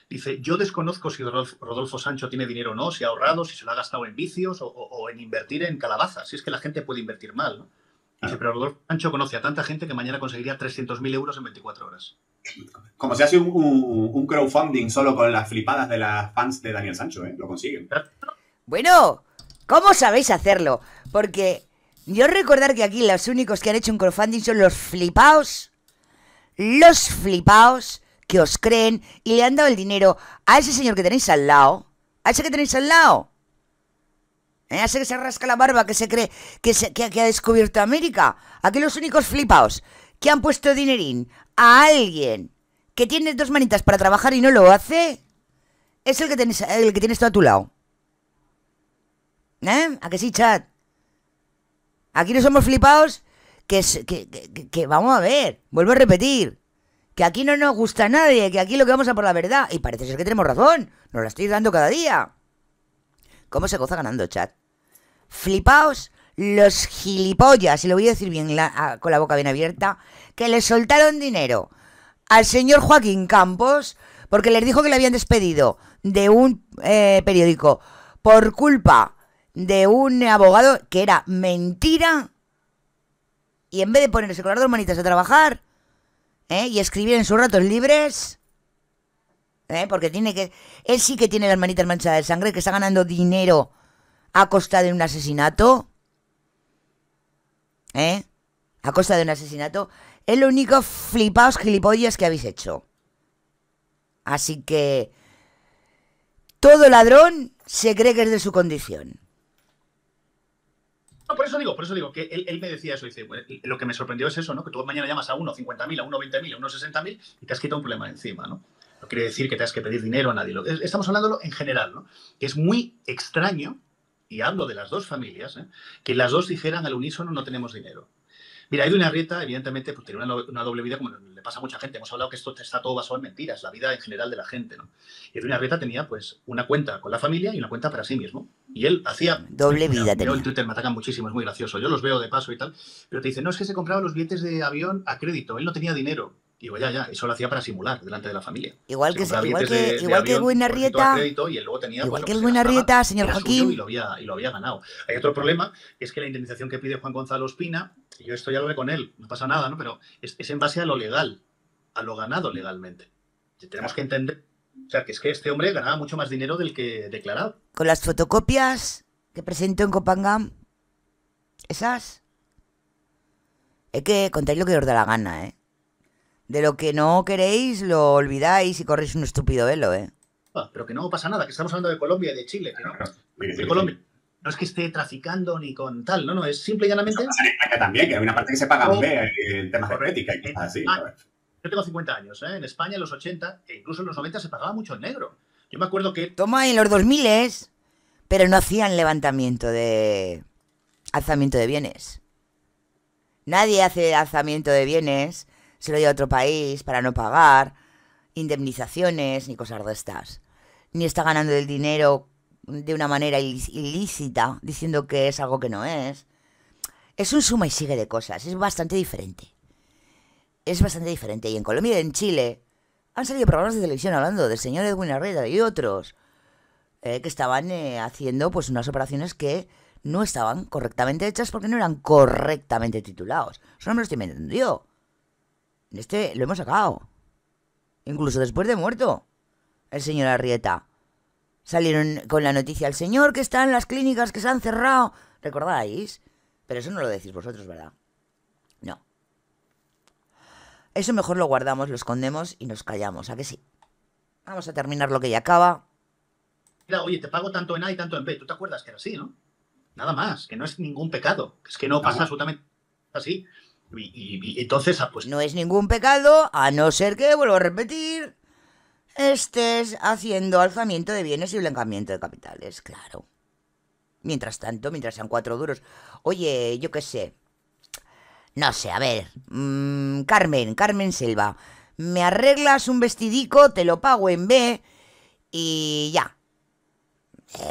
S2: Dice, yo desconozco si Rodolfo Sancho tiene dinero o no, si ha ahorrado, si se lo ha gastado en vicios o, en invertir en calabazas, si es que la gente puede invertir mal, ¿no? Dice, pero Rodolfo Sancho conoce a tanta gente que mañana conseguiría 300.000 euros en 24 horas como se hace un, crowdfunding solo con las flipadas de las fans de Daniel Sancho, ¿eh? Lo consiguen.
S1: Bueno, ¿cómo sabéis hacerlo? Porque yo recordar que aquí los únicos que han hecho un crowdfunding son los flipaos. Los flipaos que os creen y le han dado el dinero a ese señor que tenéis al lado. A ese que tenéis al lado. ¿eh? A ese que se rasca la barba, que se cree que, que ha descubierto América. Aquí los únicos flipaos que han puesto dinerín a alguien que tiene dos manitas para trabajar y no lo hace, es el que tienes, el que a tu lado. ¿Eh? ¿A que sí, chat? Aquí no somos flipados que, que, que vamos a ver, vuelvo a repetir, que aquí no nos gusta nadie, que aquí lo que vamos a por la verdad, y parece ser que tenemos razón, nos la estoy dando cada día. ¿Cómo se goza ganando, chat? Flipaos los gilipollas, y lo voy a decir bien con la boca bien abierta, que le soltaron dinero al señor Joaquín Campos porque les dijo que le habían despedido de un eh, periódico por culpa de un abogado que era mentira y en vez de ponerse con las dos manitas a trabajar ¿eh? y escribir en sus ratos libres, ¿eh? porque tiene que. Él sí que tiene las manitas manchadas de sangre, que está ganando dinero a costa de un asesinato. ¿eh? A costa de un asesinato, es lo único flipaos gilipollas que habéis hecho. Así que todo ladrón se cree que es de su condición.
S2: No, por eso digo, por eso digo, que él, me decía eso, dice, lo que me sorprendió es eso, ¿no? Que tú mañana llamas a uno 50.000, a uno 20.000, a uno 60.000 y te has quitado un problema encima, ¿no? No quiere decir que te has que pedir dinero a nadie. Estamos hablándolo en general, ¿no? Que es muy extraño y hablo de las dos familias, ¿eh? que las dos dijeran al unísono no tenemos dinero. Mira, una Arrieta, evidentemente, pues tiene una, doble vida, como le pasa a mucha gente. Hemos hablado que esto está todo basado en mentiras, la vida en general de la gente, ¿no? Edwin Arrieta tenía, pues, una cuenta con la familia y una cuenta para sí mismo. Y él hacía... Doble vida mira, tenía. en Twitter me atacan muchísimo, es muy gracioso. Yo los veo de paso y tal. Pero te dicen, no, es que se compraba los billetes de avión a crédito. Él no tenía dinero. Digo, ya, ya, eso lo hacía para simular delante de la familia. Igual que, igual que, igual que el pues, señor Joaquín. Y lo, había, y ganado. Hay otro problema, es que la indemnización que pide Juan Gonzalo Espina, yo esto ya lo ve con él, no pasa nada, ¿no? Pero es, en base a lo legal, a lo ganado legalmente. tenemos que entender, o sea, que es que este hombre ganaba mucho más dinero del que declarado
S1: Con las fotocopias que presentó en Copangam, esas, es que contáis lo que os da la gana, ¿eh? De lo que no queréis, lo olvidáis y corréis un estúpido velo, ¿eh?
S2: Ah, pero que no pasa nada, que estamos hablando de Colombia y de Chile, no. No es que esté traficando ni con tal, no, no, es simple y llanamente. Acá también, que hay una parte que se paga un oh. eh, en temas de y así. Ah, yo tengo 50 años, ¿eh? En España, en los 80 e incluso en los 90 se pagaba mucho en negro. Yo me acuerdo que.
S1: Toma, en los 2000 es. Pero no hacían levantamiento de. alzamiento de bienes. Nadie hace alzamiento de bienes se lo dio a otro país para no pagar indemnizaciones ni cosas de estas. Ni está ganando el dinero de una manera ilícita, diciendo que es algo que no es. Es un suma y sigue de cosas, es bastante diferente. Es bastante diferente. Y en Colombia y en Chile han salido programas de televisión hablando del señor Edwin Arreda y otros eh, que estaban eh, haciendo pues unas operaciones que no estaban correctamente hechas porque no eran correctamente titulados. Eso no me lo estoy este lo hemos sacado. Incluso después de muerto. El señor Arrieta. Salieron con la noticia, al señor que está en las clínicas que se han cerrado. ¿Recordáis? Pero eso no lo decís vosotros, ¿verdad? No. Eso mejor lo guardamos, lo escondemos y nos callamos, ¿a que sí? Vamos a terminar lo que ya acaba.
S2: Oye, te pago tanto en A y tanto en B. ¿Tú te acuerdas que era así, no? Nada más, que no es ningún pecado. Es que no. pasa absolutamente así. Y, entonces, ah, pues...
S1: No es ningún pecado, a no ser que, vuelvo a repetir, estés haciendo alzamiento de bienes y blanqueamiento de capitales, claro. Mientras tanto, mientras sean cuatro duros. Oye, yo qué sé. No sé, a ver. Mm, Carmen, Carmen Selva. Me arreglas un vestidico, te lo pago en B y ya.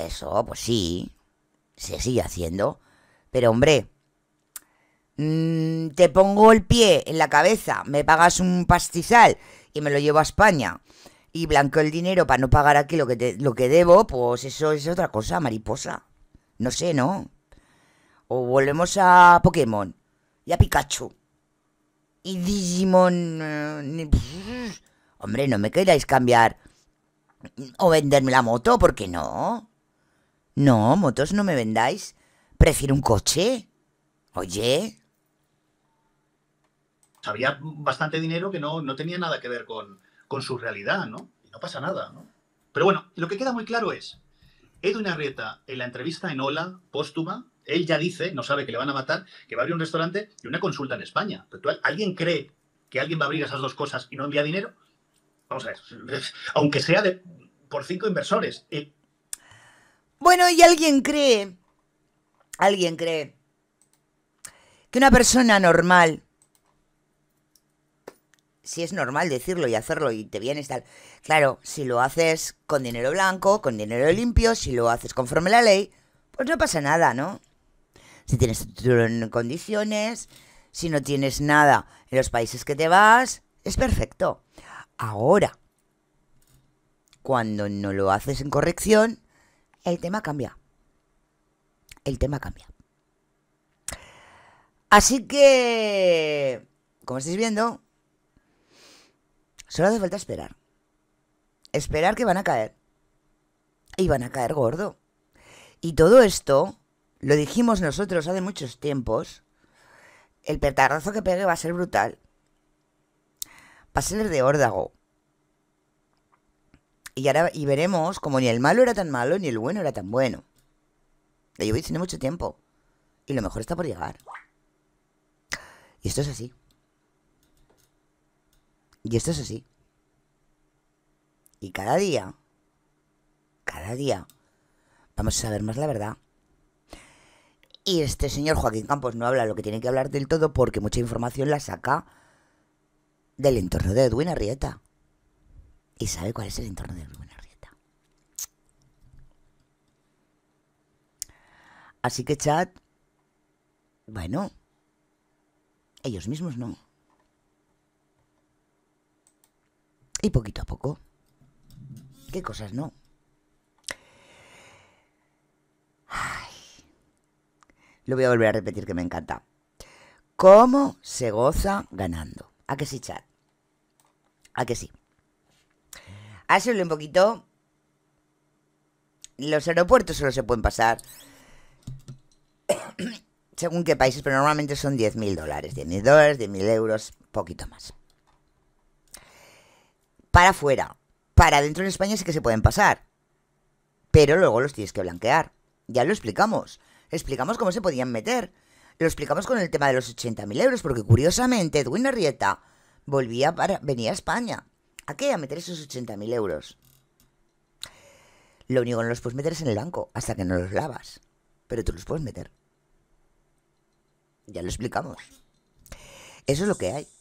S1: Eso, pues sí. Se sigue haciendo. Pero hombre, Mm, te pongo el pie en la cabeza, me pagas un pastizal y me lo llevo a España y blanco el dinero para no pagar aquí lo que, lo que debo, pues eso es otra cosa, mariposa. No sé, ¿no? O volvemos a Pokémon y a Pikachu. Y Digimon... Eh, hombre, no me queráis cambiar o venderme la moto, ¿por qué no? No, motos no me vendáis. Prefiero un coche.
S2: Oye, había bastante dinero que no, tenía nada que ver con, su realidad, ¿no? Y no pasa nada, ¿no? Pero bueno, lo que queda muy claro es, Edwin Arrieta, en la entrevista en Hola, póstuma, él ya dice, no sabe que le van a matar, que va a abrir un restaurante y una consulta en España. ¿Alguien cree que alguien va a abrir esas dos cosas y no envía dinero? Vamos a ver, aunque sea por cinco inversores.
S1: Bueno, y alguien cree, alguien cree que una persona normal si es normal decirlo y hacerlo y te vienes tal. Claro, si lo haces con dinero blanco, con dinero limpio, si lo haces conforme la ley, pues no pasa nada, ¿no? Si tienes título en condiciones, si no tienes nada en los países que te vas, es perfecto. Ahora, cuando no lo haces en corrección, el tema cambia. El tema cambia. Así que, como estáis viendo, Solo hace falta esperar. Esperar que van a caer. Y van a caer gordo. Y todo esto lo dijimos nosotros hace muchos tiempos. El petardazo que pegue va a ser brutal. Va a ser de órdago. Y ahora y veremos como ni el malo era tan malo ni el bueno era tan bueno. La lluvia tiene mucho tiempo. Y lo mejor está por llegar. Y esto es así. Y esto es así. Y cada día, cada día, vamos a saber más la verdad. Y este señor Joaquín Campos no habla lo que tiene que hablar del todo porque mucha información la saca del entorno de Edwin Arrieta. ¿Y sabe cuál es el entorno de Edwin Arrieta? Así que chat, bueno, ellos mismos no. Y poquito a poco. ¿Qué cosas no? Lo voy a volver a repetir que me encanta. ¿Cómo se goza ganando? ¿A que sí, chat? ¿A que sí? háselo un poquito. Los aeropuertos solo se pueden pasar según qué países, pero normalmente son 10.000 dólares, 10.000 dólares, 10.000 euros, poquito más para afuera. Para adentro en España sí que se pueden pasar. Pero luego los tienes que blanquear. Ya lo explicamos. Explicamos cómo se podían meter. Lo explicamos con el tema de los 80.000 euros, porque curiosamente Edwin Arrieta volvía para, venía a España. ¿A qué? A meter esos 80.000 euros. Lo único que no los puedes meter es en el banco, hasta que no los lavas. Pero tú los puedes meter. Ya lo explicamos. Eso es lo que hay.